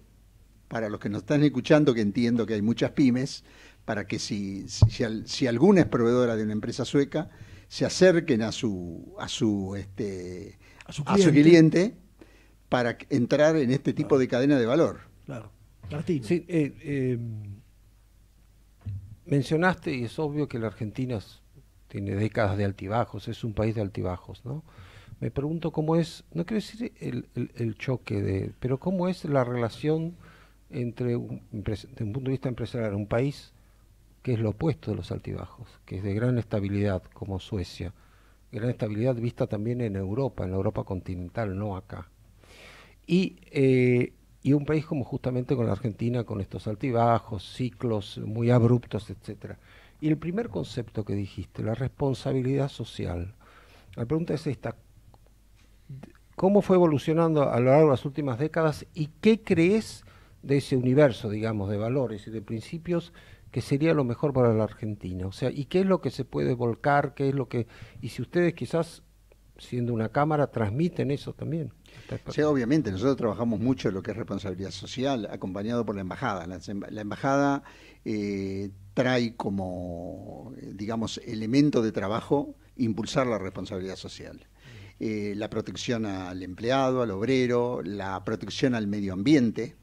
[SPEAKER 3] para los que nos están escuchando, que entiendo que hay muchas pymes, para que si, si, si alguna es proveedora de una empresa sueca, se acerquen a su, a su, este, a su cliente para entrar en este tipo de cadena de valor.
[SPEAKER 5] Claro. Martín. Sí, eh, eh, mencionaste, y es obvio que la Argentina tiene décadas de altibajos, es un país de altibajos, ¿no? Me pregunto cómo es, no quiero decir el, choque, de, pero cómo es la relación entre, un, desde un punto de vista empresarial, un país que es lo opuesto de los altibajos, que es de gran estabilidad, como Suecia, gran estabilidad vista también en Europa, en la Europa continental, no acá. Y eh, y un país como justamente con la Argentina, con estos altibajos, ciclos muy abruptos, etcétera. Y el primer concepto que dijiste, la responsabilidad social. La pregunta es esta, ¿cómo fue evolucionando a lo largo de las últimas décadas y qué crees de ese universo, digamos, de valores y de principios que sería lo mejor para la Argentina? O sea, ¿y qué es lo que se puede volcar? ¿Qué es lo que...? Y si ustedes quizás, siendo una cámara, transmiten eso también
[SPEAKER 3] obviamente, nosotros trabajamos mucho en lo que es responsabilidad social, acompañado por la embajada. La, embajada eh, trae como, digamos, elemento de trabajo impulsar la responsabilidad social. Eh, la protección al empleado, al obrero, la protección al medio ambiente.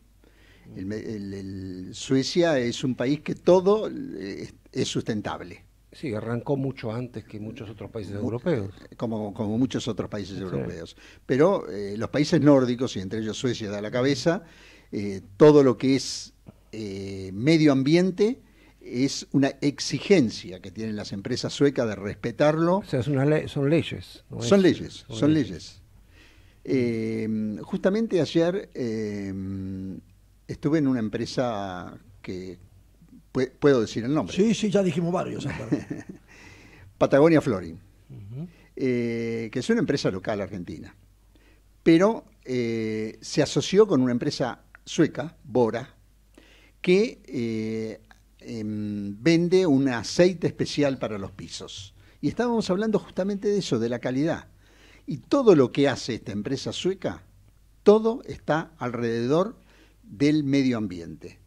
[SPEAKER 3] Suecia es un país que todo eh, es sustentable. Sí, arrancó mucho antes que muchos otros países europeos. Como, como muchos otros países europeos. Pero eh, los países nórdicos, y entre ellos Suecia da la cabeza, eh, todo lo que es eh, medio ambiente es una exigencia que tienen las empresas suecas de respetarlo. O sea, son leyes. son, leyes son, leyes. justamente ayer estuve en una empresa que puedo decir el nombre. Sí, sí, ya dijimos varios. [laughs] Patagonia Flooring, eh, que es una empresa local argentina, pero eh, se asoció con una empresa sueca, Bora, que eh, em, vende un aceite especial para los pisos. Y estábamos hablando justamente de eso, de la calidad. Y todo lo que hace esta empresa sueca, todo está alrededor del medio ambiente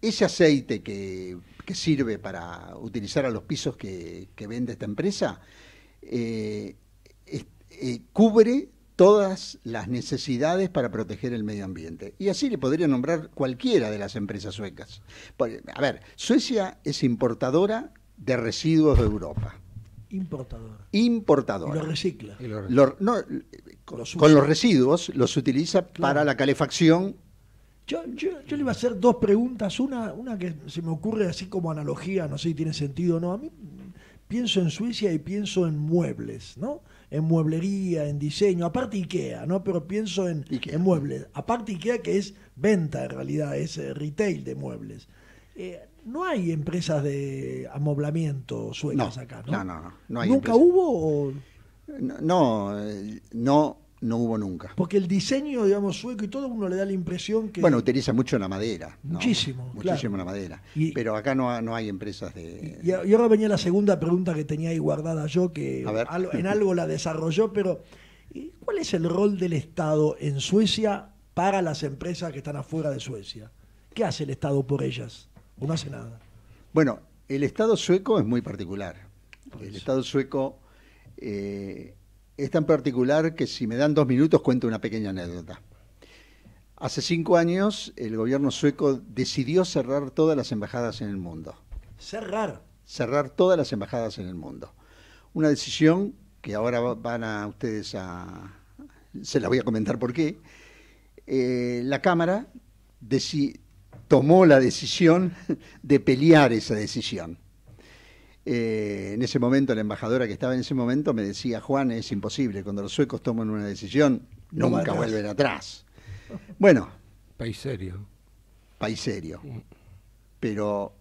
[SPEAKER 3] ese aceite que, sirve para utilizar a los pisos que, vende esta empresa eh, eh, cubre todas las necesidades para proteger el medio ambiente. Y así le podría nombrar cualquiera de las empresas suecas. A ver, Suecia es importadora de residuos de Europa. Importadora. Importadora. Y lo recicla. con, los, residuos los utiliza para la calefacción yo, yo, le iba a hacer dos preguntas. Una,
[SPEAKER 4] una que se me ocurre así como analogía, no sé si tiene sentido o no. A mí pienso en Suecia y pienso en muebles, ¿no? En mueblería, en diseño, aparte IKEA, ¿no? Pero pienso en, en muebles. Aparte IKEA que es venta en realidad, es eh, retail de muebles. Eh, no hay empresas de amoblamiento suecas acá, ¿no? No,
[SPEAKER 3] no, no. Nunca hubo no, no eh, no hubo nunca. Porque el diseño, digamos, sueco y todo, uno le da la impresión que... Bueno, utiliza mucho la madera. Muchísimo. Muchísimo la madera. Pero acá no, no hay empresas de...
[SPEAKER 4] Y, ahora venía la segunda pregunta que tenía ahí guardada yo, que en algo [laughs] la desarrolló, pero ¿cuál es el rol del Estado en Suecia para las empresas que están afuera de Suecia? ¿Qué hace el Estado por ellas? ¿O no hace nada?
[SPEAKER 3] Bueno, el Estado sueco es muy particular. El Estado sueco... Eh, es tan particular que si me dan dos minutos cuento una pequeña anécdota. Hace cinco años el gobierno sueco decidió cerrar todas las embajadas en el mundo. Cerrar. Cerrar todas las embajadas en el mundo. Una decisión que ahora van a ustedes a... Se la voy a comentar por qué. Eh, la Cámara tomó la decisión de pelear esa decisión. Eh, en ese momento, la embajadora que estaba en ese momento me decía, Juan, es imposible, cuando los suecos toman una decisión, nunca vuelven atrás. Bueno.
[SPEAKER 5] País serio.
[SPEAKER 3] País serio. Pero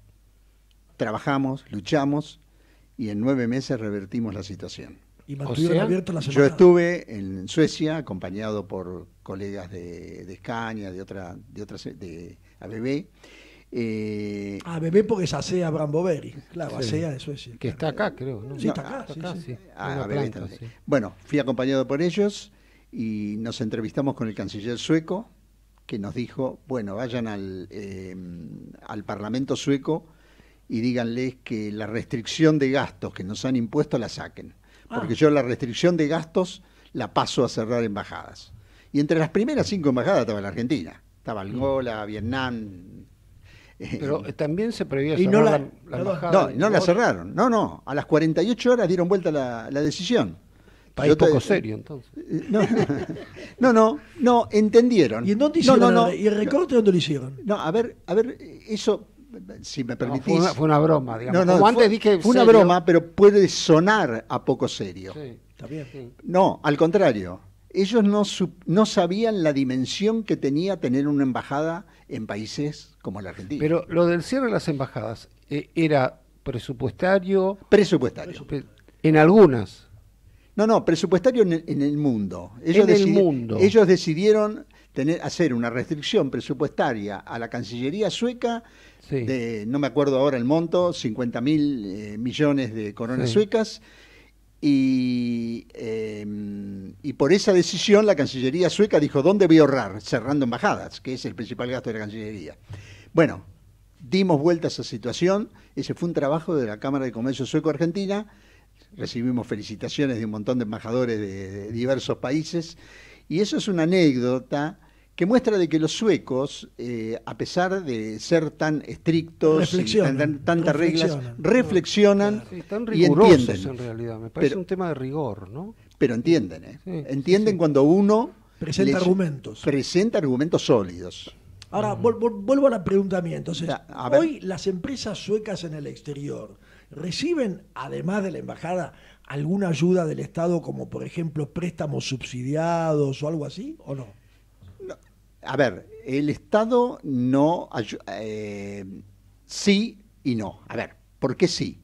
[SPEAKER 3] trabajamos, luchamos y en nueve meses revertimos la situación.
[SPEAKER 4] Y Yo
[SPEAKER 3] estuve en Suecia acompañado por colegas de, de Escaña, de otra, de otra. de ABB, eh,
[SPEAKER 4] ah, bebé porque es Acea Bramboveri, claro, de Suecia. Que está acá, creo. Sí, está
[SPEAKER 5] acá.
[SPEAKER 3] bueno, fui acompañado por ellos y nos entrevistamos con el canciller sueco, que nos dijo, bueno, vayan al, eh, al Parlamento sueco y díganles que la restricción de gastos que nos han impuesto la saquen. Ah. Porque yo la restricción de gastos la paso a cerrar embajadas. Y entre las primeras cinco embajadas estaba la Argentina. Estaba Angola, Vietnam, pero [laughs] eh, también se prevía cerrar no la, No, no la cerraron. No, no. A las 48 horas dieron vuelta la, la decisión. ir poco serio, entonces. Eh, [laughs] no, no, no, entendieron. ¿Y ¿Y el recorte dónde lo hicieron? No, a ver, a ver, eso, si me permitís. Fue una, broma, digamos. Como fue, dije. Fue una broma, pero puede sonar a poco serio. Sí, está No, al contrario. Ellos no, no sabían la dimensión que tenía tener una embajada en países como la Argentina. Pero lo
[SPEAKER 5] del cierre de las embajadas, eh, ¿era presupuestario? Presupuestario. En algunas.
[SPEAKER 3] No, no, presupuestario en el, mundo. Ellos en el mundo. Ellos decidieron hacer una restricción presupuestaria a la Cancillería sueca no me acuerdo ahora el monto, 50 mil eh, millones de coronas suecas Em, y, por esa decisión la Cancillería sueca dijo, ¿dónde voy a ahorrar? Cerrando embajadas, que es el principal gasto de la Cancillería. Bueno, dimos vuelta a esa situación, ese fue un trabajo de la Cámara de Comercio Sueco-Argentina, recibimos felicitaciones de un montón de embajadores de diversos países, y eso es una anécdota que muestra de que los suecos, eh, a pesar de ser tan estrictos, y tantas reglas, reflexionan están y entienden. En realidad, me parece un tema de rigor, ¿no? Pero entienden, ¿eh? entienden cuando uno presenta argumentos, presenta argumentos sólidos. Ahora mm. vuelvo a la pregunta mía. Entonces,
[SPEAKER 4] hoy las empresas suecas en el exterior reciben, además de la embajada, alguna ayuda del Estado, como por ejemplo préstamos subsidiados o algo así, o no?
[SPEAKER 3] a ver, el Estado no... Eh, sí y no. A ver, ¿por qué sí?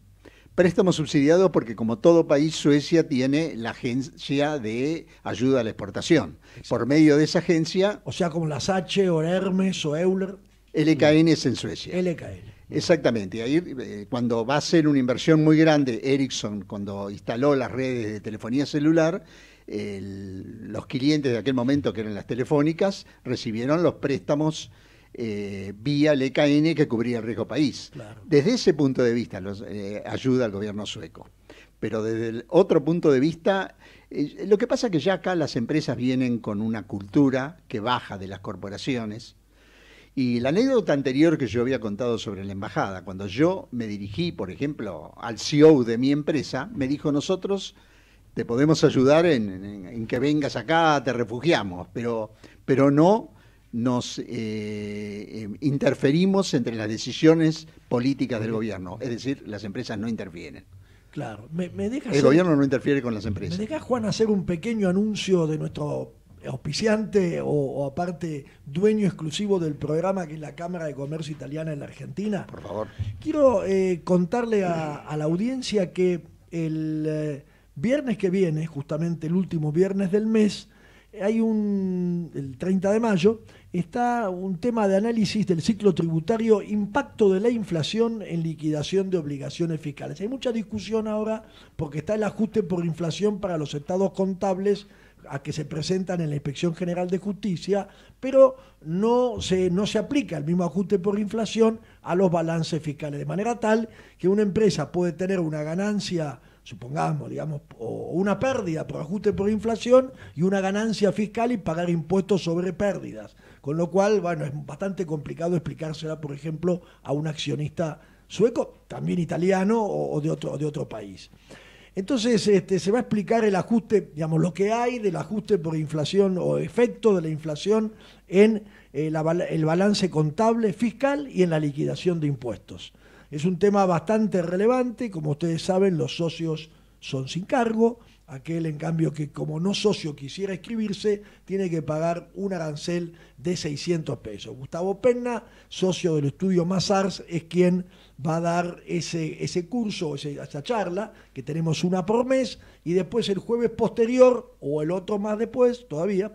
[SPEAKER 3] Préstamo subsidiado porque como todo país, Suecia tiene la agencia de ayuda a la exportación. Por medio de esa agencia... O sea, como las H o Hermes o Euler. LKN es en Suecia. LKN. Exactamente. Ahí, eh, cuando va a ser una inversión muy grande, Ericsson, cuando instaló las redes de telefonía celular, los clientes de aquel momento, que eran las telefónicas, recibieron los préstamos eh, vía el EKN que cubría el riesgo país. Desde ese punto de vista los, eh, ayuda al gobierno sueco. Pero desde el otro punto de vista, eh, lo que pasa es que ya acá las empresas vienen con una cultura que baja de las corporaciones. Y la anécdota anterior que yo había contado sobre la embajada, cuando yo me dirigí, por ejemplo, al CEO de mi empresa, me dijo, nosotros te podemos ayudar en, que vengas acá, te refugiamos, pero, pero no nos eh, em, interferimos entre las decisiones políticas del gobierno, es decir, las empresas no intervienen. Claro, me, el gobierno no interfiere con las empresas. ¿Me
[SPEAKER 4] deja Juan hacer un pequeño anuncio de nuestro auspiciante o, aparte dueño exclusivo del programa que es la Cámara de Comercio Italiana en la Argentina? Por favor. Quiero eh, contarle a, la audiencia que el... Eh, viernes que viene, justamente el último viernes del mes, hay un, el 30 de mayo, está un tema de análisis del ciclo tributario, impacto de la inflación en liquidación de obligaciones fiscales. Hay mucha discusión ahora porque está el ajuste por inflación para los estados contables a que se presentan en la Inspección General de Justicia, pero no se aplica el mismo ajuste por inflación a los balances fiscales, de manera tal que una empresa puede tener una ganancia supongamos, digamos, una pérdida por ajuste por inflación y una ganancia fiscal y pagar impuestos sobre pérdidas. Con lo cual, bueno, es bastante complicado explicársela, por ejemplo, a un accionista sueco, también italiano o, de, otro, país. Entonces este, se va a explicar el ajuste, digamos, lo que hay del ajuste por inflación o efecto de la inflación en eh, el balance contable fiscal y en la liquidación de impuestos. Es un tema bastante relevante, como ustedes saben, los socios son sin cargo, aquel en cambio que como no socio quisiera inscribirse, tiene que pagar un arancel de 600 pesos. Gustavo Penna, socio del estudio Mazars, es quien va a dar ese, ese curso, esa charla, que tenemos una por mes, y después el jueves posterior, o el otro más después, todavía,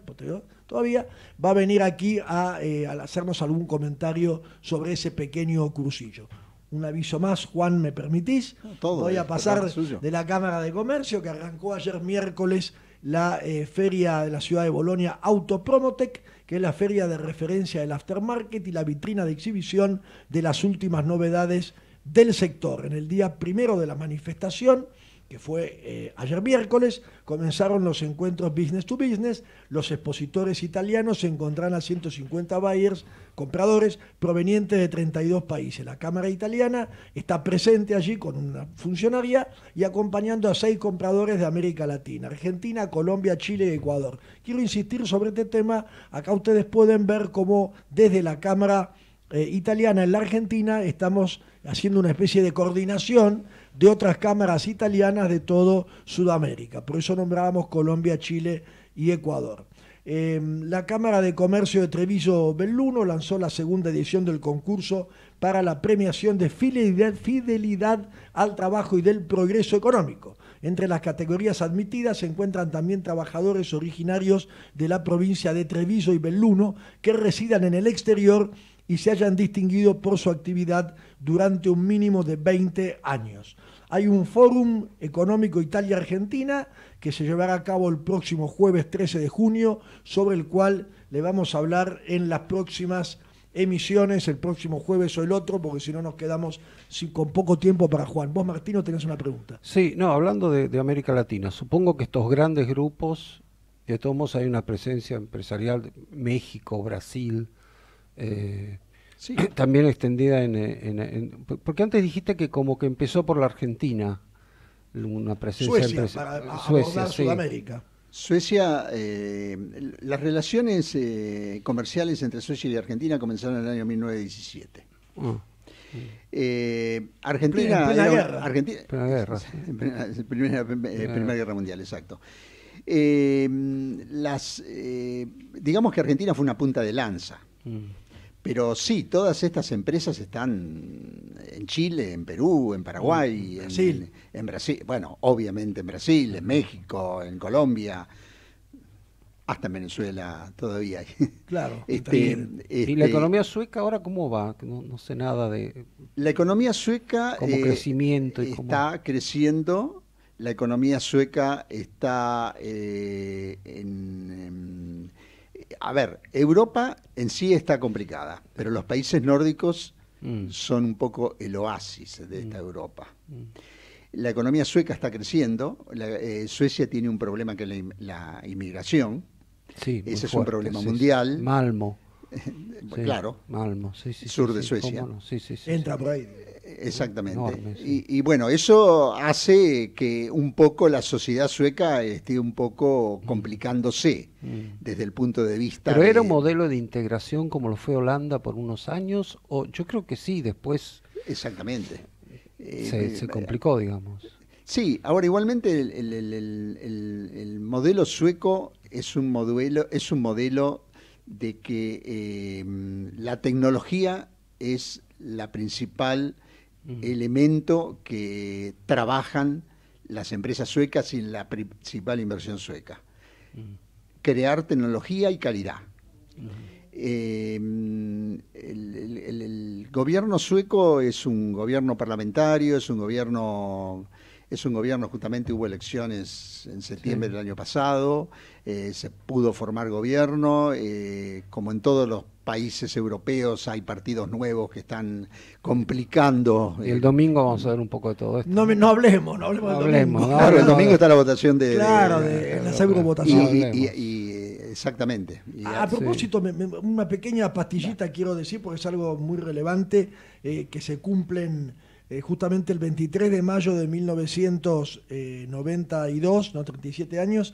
[SPEAKER 4] todavía, va a venir aquí a, eh, a hacernos algún comentario sobre ese pequeño cursillo un aviso más, Juan, ¿me permitís? Voy a pasar de la Cámara de Comercio, que arrancó ayer miércoles la eh, feria de la ciudad de Bolonia Autopromotec, que es la feria de referencia del aftermarket y la vitrina de exhibición de las últimas novedades del sector. En el día primero de la manifestación que fue eh, ayer miércoles, comenzaron los encuentros business to business. Los expositores italianos se encontraron a 150 buyers, compradores, provenientes de 32 países. La Cámara Italiana está presente allí con una funcionaria y acompañando a seis compradores de América Latina, Argentina, Colombia, Chile y Ecuador. Quiero insistir sobre este tema. Acá ustedes pueden ver cómo desde la Cámara eh, Italiana en la Argentina estamos haciendo una especie de coordinación de otras cámaras italianas de todo Sudamérica. Por eso nombrábamos Colombia, Chile y Ecuador. Em, la Cámara de Comercio de Treviso Belluno lanzó la segunda edición del concurso para la premiación de fidelidad, al trabajo y del progreso económico. Entre las categorías admitidas se encuentran también trabajadores originarios de la provincia de Treviso y Belluno que residan en el exterior y se hayan distinguido por su actividad durante un mínimo de 20 años. Hay un Fórum Económico Italia-Argentina que se llevará a cabo el próximo jueves 13 de junio, sobre el cual le vamos a hablar en las próximas emisiones, el próximo jueves o el otro, porque si no nos quedamos con poco tiempo para Juan. Vos, Martino, tenés una pregunta.
[SPEAKER 5] Sí, no, hablando de, América Latina, supongo que estos grandes grupos, de todos modos hay una presencia empresarial, México, Brasil, eh, Sí, [clears throat] también extendida en, eh, eh, Porque antes dijiste que como que empezó por la Argentina, una presencia... Suecia, para eh, Suecia, Sudamérica.
[SPEAKER 3] Suecia, las relaciones comerciales entre Suecia y Argentina comenzaron en el año 1917. Ah. Argentina, en guerra. Primera, guerra mundial, exacto. las, digamos que Argentina fue una punta de lanza. Mm. Pero sí, todas estas empresas están en Chile, en Perú, en Paraguay, mm, en Brasil, bueno, obviamente en Brasil, en México, en Colombia, hasta en Venezuela todavía. Claro. [laughs] Este, este, ¿Y la economía sueca ahora cómo va? No, sé nada de... La economía sueca... Eh, crecimiento. está creciendo. La economía sueca está eh, en a ver, Europa en sí está complicada, pero los países nórdicos mm. son un poco el oasis de mm. esta Europa. Mm. La economía sueca está creciendo, eh, Suecia tiene un problema que es la, inmigración, sí, ese es un problema mundial. Malmo. [laughs] claro. Malmo, Sur de Suecia. Entra por ahí. Exactamente. y, bueno, eso hace que un poco la sociedad sueca esté un poco mm. complicándose mm. desde el punto de vista. Pero era
[SPEAKER 5] un modelo de integración como lo fue Holanda por unos años, o yo creo que sí, después.
[SPEAKER 3] Exactamente. Eh, eh, se, eh, complicó, digamos. Sí, ahora igualmente el, modelo sueco es un modelo, es un modelo de que la tecnología es la principal elemento que trabajan las empresas suecas y la principal inversión sueca. Crear tecnología y calidad. Em, el, gobierno sueco es un gobierno parlamentario, es un gobierno, es un gobierno justamente hubo elecciones en septiembre del año pasado, eh, se pudo formar gobierno, eh, como en todos los países europeos, hay partidos nuevos que están complicando. Y el eh, domingo vamos a ver un poco de todo esto. No, no hablemos, no hablemos, no hablemos domingo. el domingo
[SPEAKER 4] está
[SPEAKER 5] la votación de...
[SPEAKER 3] Claro, de, la de exactamente. a, propósito,
[SPEAKER 4] una pequeña pastillita quiero decir, porque es algo muy relevante, eh, que se cumplen... Eh, justamente el 23 de mayo de 1992, no 37 años,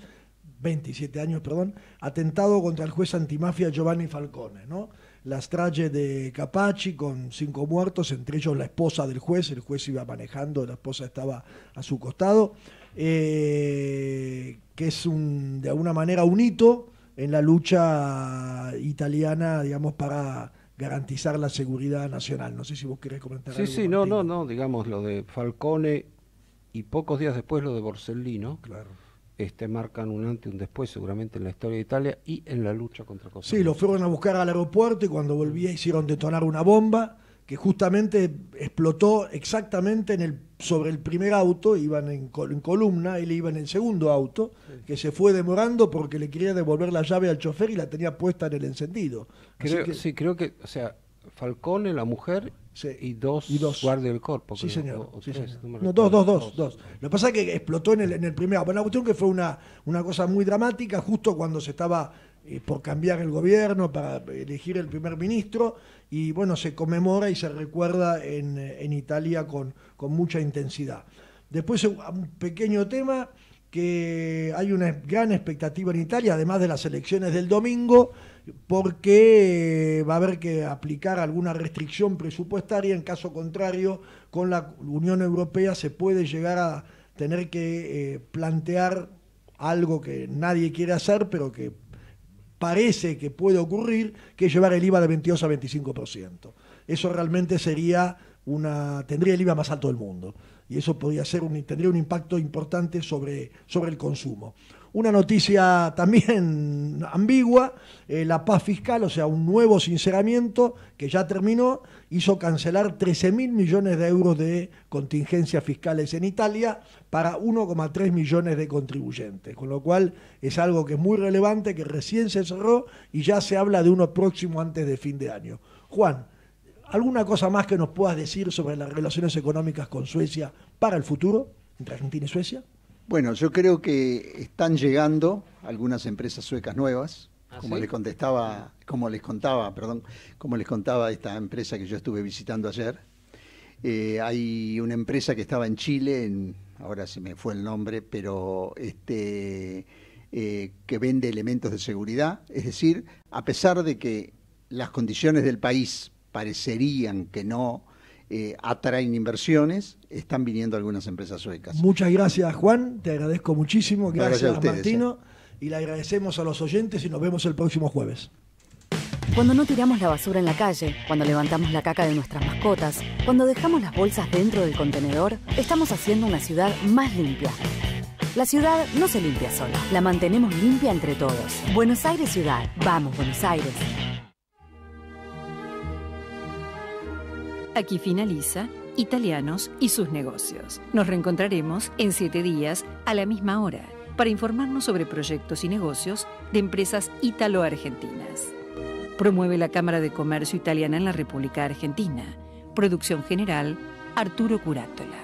[SPEAKER 4] 27 años, perdón, atentado contra el juez antimafia Giovanni Falcone, ¿no? Las trajes de Capaci con cinco muertos, entre ellos la esposa del juez, el juez iba manejando, la esposa estaba a su costado, eh, que es un, de alguna manera un hito en la lucha italiana, digamos, para garantizar la seguridad nacional. No sé si vos querés comentar
[SPEAKER 5] algo. Sí, sí, no, no, no, digamos lo de Falcone y pocos días después lo de Borsellino. Claro este, marcan un antes y un después seguramente en la historia de Italia y en la lucha contra Kosovo. Sí, lo
[SPEAKER 4] fueron a buscar al aeropuerto y cuando volvía hicieron detonar una bomba que justamente explotó exactamente en el, sobre el primer auto, iban en, columna, y le iban iba en el segundo auto, que se fue demorando porque le quería devolver la llave al chofer y la tenía puesta
[SPEAKER 5] en el encendido. Creo, sí, creo que, o sea, Falcone, la mujer y dos, y guardia del cuerpo. Sí, señor. No, dos, dos,
[SPEAKER 4] dos, Lo que pasa es que explotó en el, en el primero. Bueno, la cuestión que fue una, una cosa muy dramática, justo cuando se estaba eh, por cambiar el gobierno, para elegir el primer ministro, y bueno, se conmemora y se recuerda en, Italia con, con mucha intensidad. Después un pequeño tema que hay una gran expectativa en Italia, además de las elecciones del domingo, porque eh, va a haber que aplicar alguna restricción presupuestaria, en caso contrario, con la Unión Europea se puede llegar a tener que eh, plantear algo que nadie quiere hacer, pero que parece que puede ocurrir, que es llevar el IVA de 22 a 25%. Eso realmente sería una tendría el IVA más alto del mundo y eso podría ser un, tendría un impacto importante sobre, sobre el consumo. Una noticia también ambigua, eh, la paz fiscal, o sea, un nuevo sinceramiento que ya terminó, hizo cancelar 13 mil millones de euros de contingencias fiscales en Italia para 1,3 millones de contribuyentes, con lo cual es algo que es muy relevante, que recién se cerró y ya se habla de uno próximo antes de fin de año. Juan, ¿alguna cosa más que nos puedas decir sobre las relaciones económicas con Suecia para el futuro, entre Argentina y Suecia?
[SPEAKER 3] Bueno, yo creo que están llegando algunas empresas suecas nuevas, ¿Ah, como les contestaba, como les contaba, perdón, como les contaba esta empresa que yo estuve visitando ayer. Eh, hay una empresa que estaba en Chile, ahora se me fue el nombre, pero este eh, que vende elementos de seguridad, es decir, a pesar de que las condiciones del país parecerían que no eh, atraen inversiones, están viniendo algunas empresas suecas.
[SPEAKER 4] Muchas gracias Juan, te agradezco muchísimo, gracias, Martino eh. y le agradecemos a los oyentes y nos vemos el próximo jueves.
[SPEAKER 3] Cuando no tiramos la basura en la calle, cuando levantamos la caca de nuestras mascotas, cuando dejamos las bolsas dentro del contenedor, estamos haciendo una ciudad más limpia. La ciudad no se limpia sola, la mantenemos limpia entre todos. Buenos Aires Ciudad, vamos Buenos Aires. Aquí finaliza Italianos y sus negocios. Nos reencontraremos en siete días a la misma hora para informarnos sobre proyectos y negocios de empresas italo-argentinas. Promueve la Cámara de Comercio Italiana en la República Argentina. Producción general, Arturo Curátola.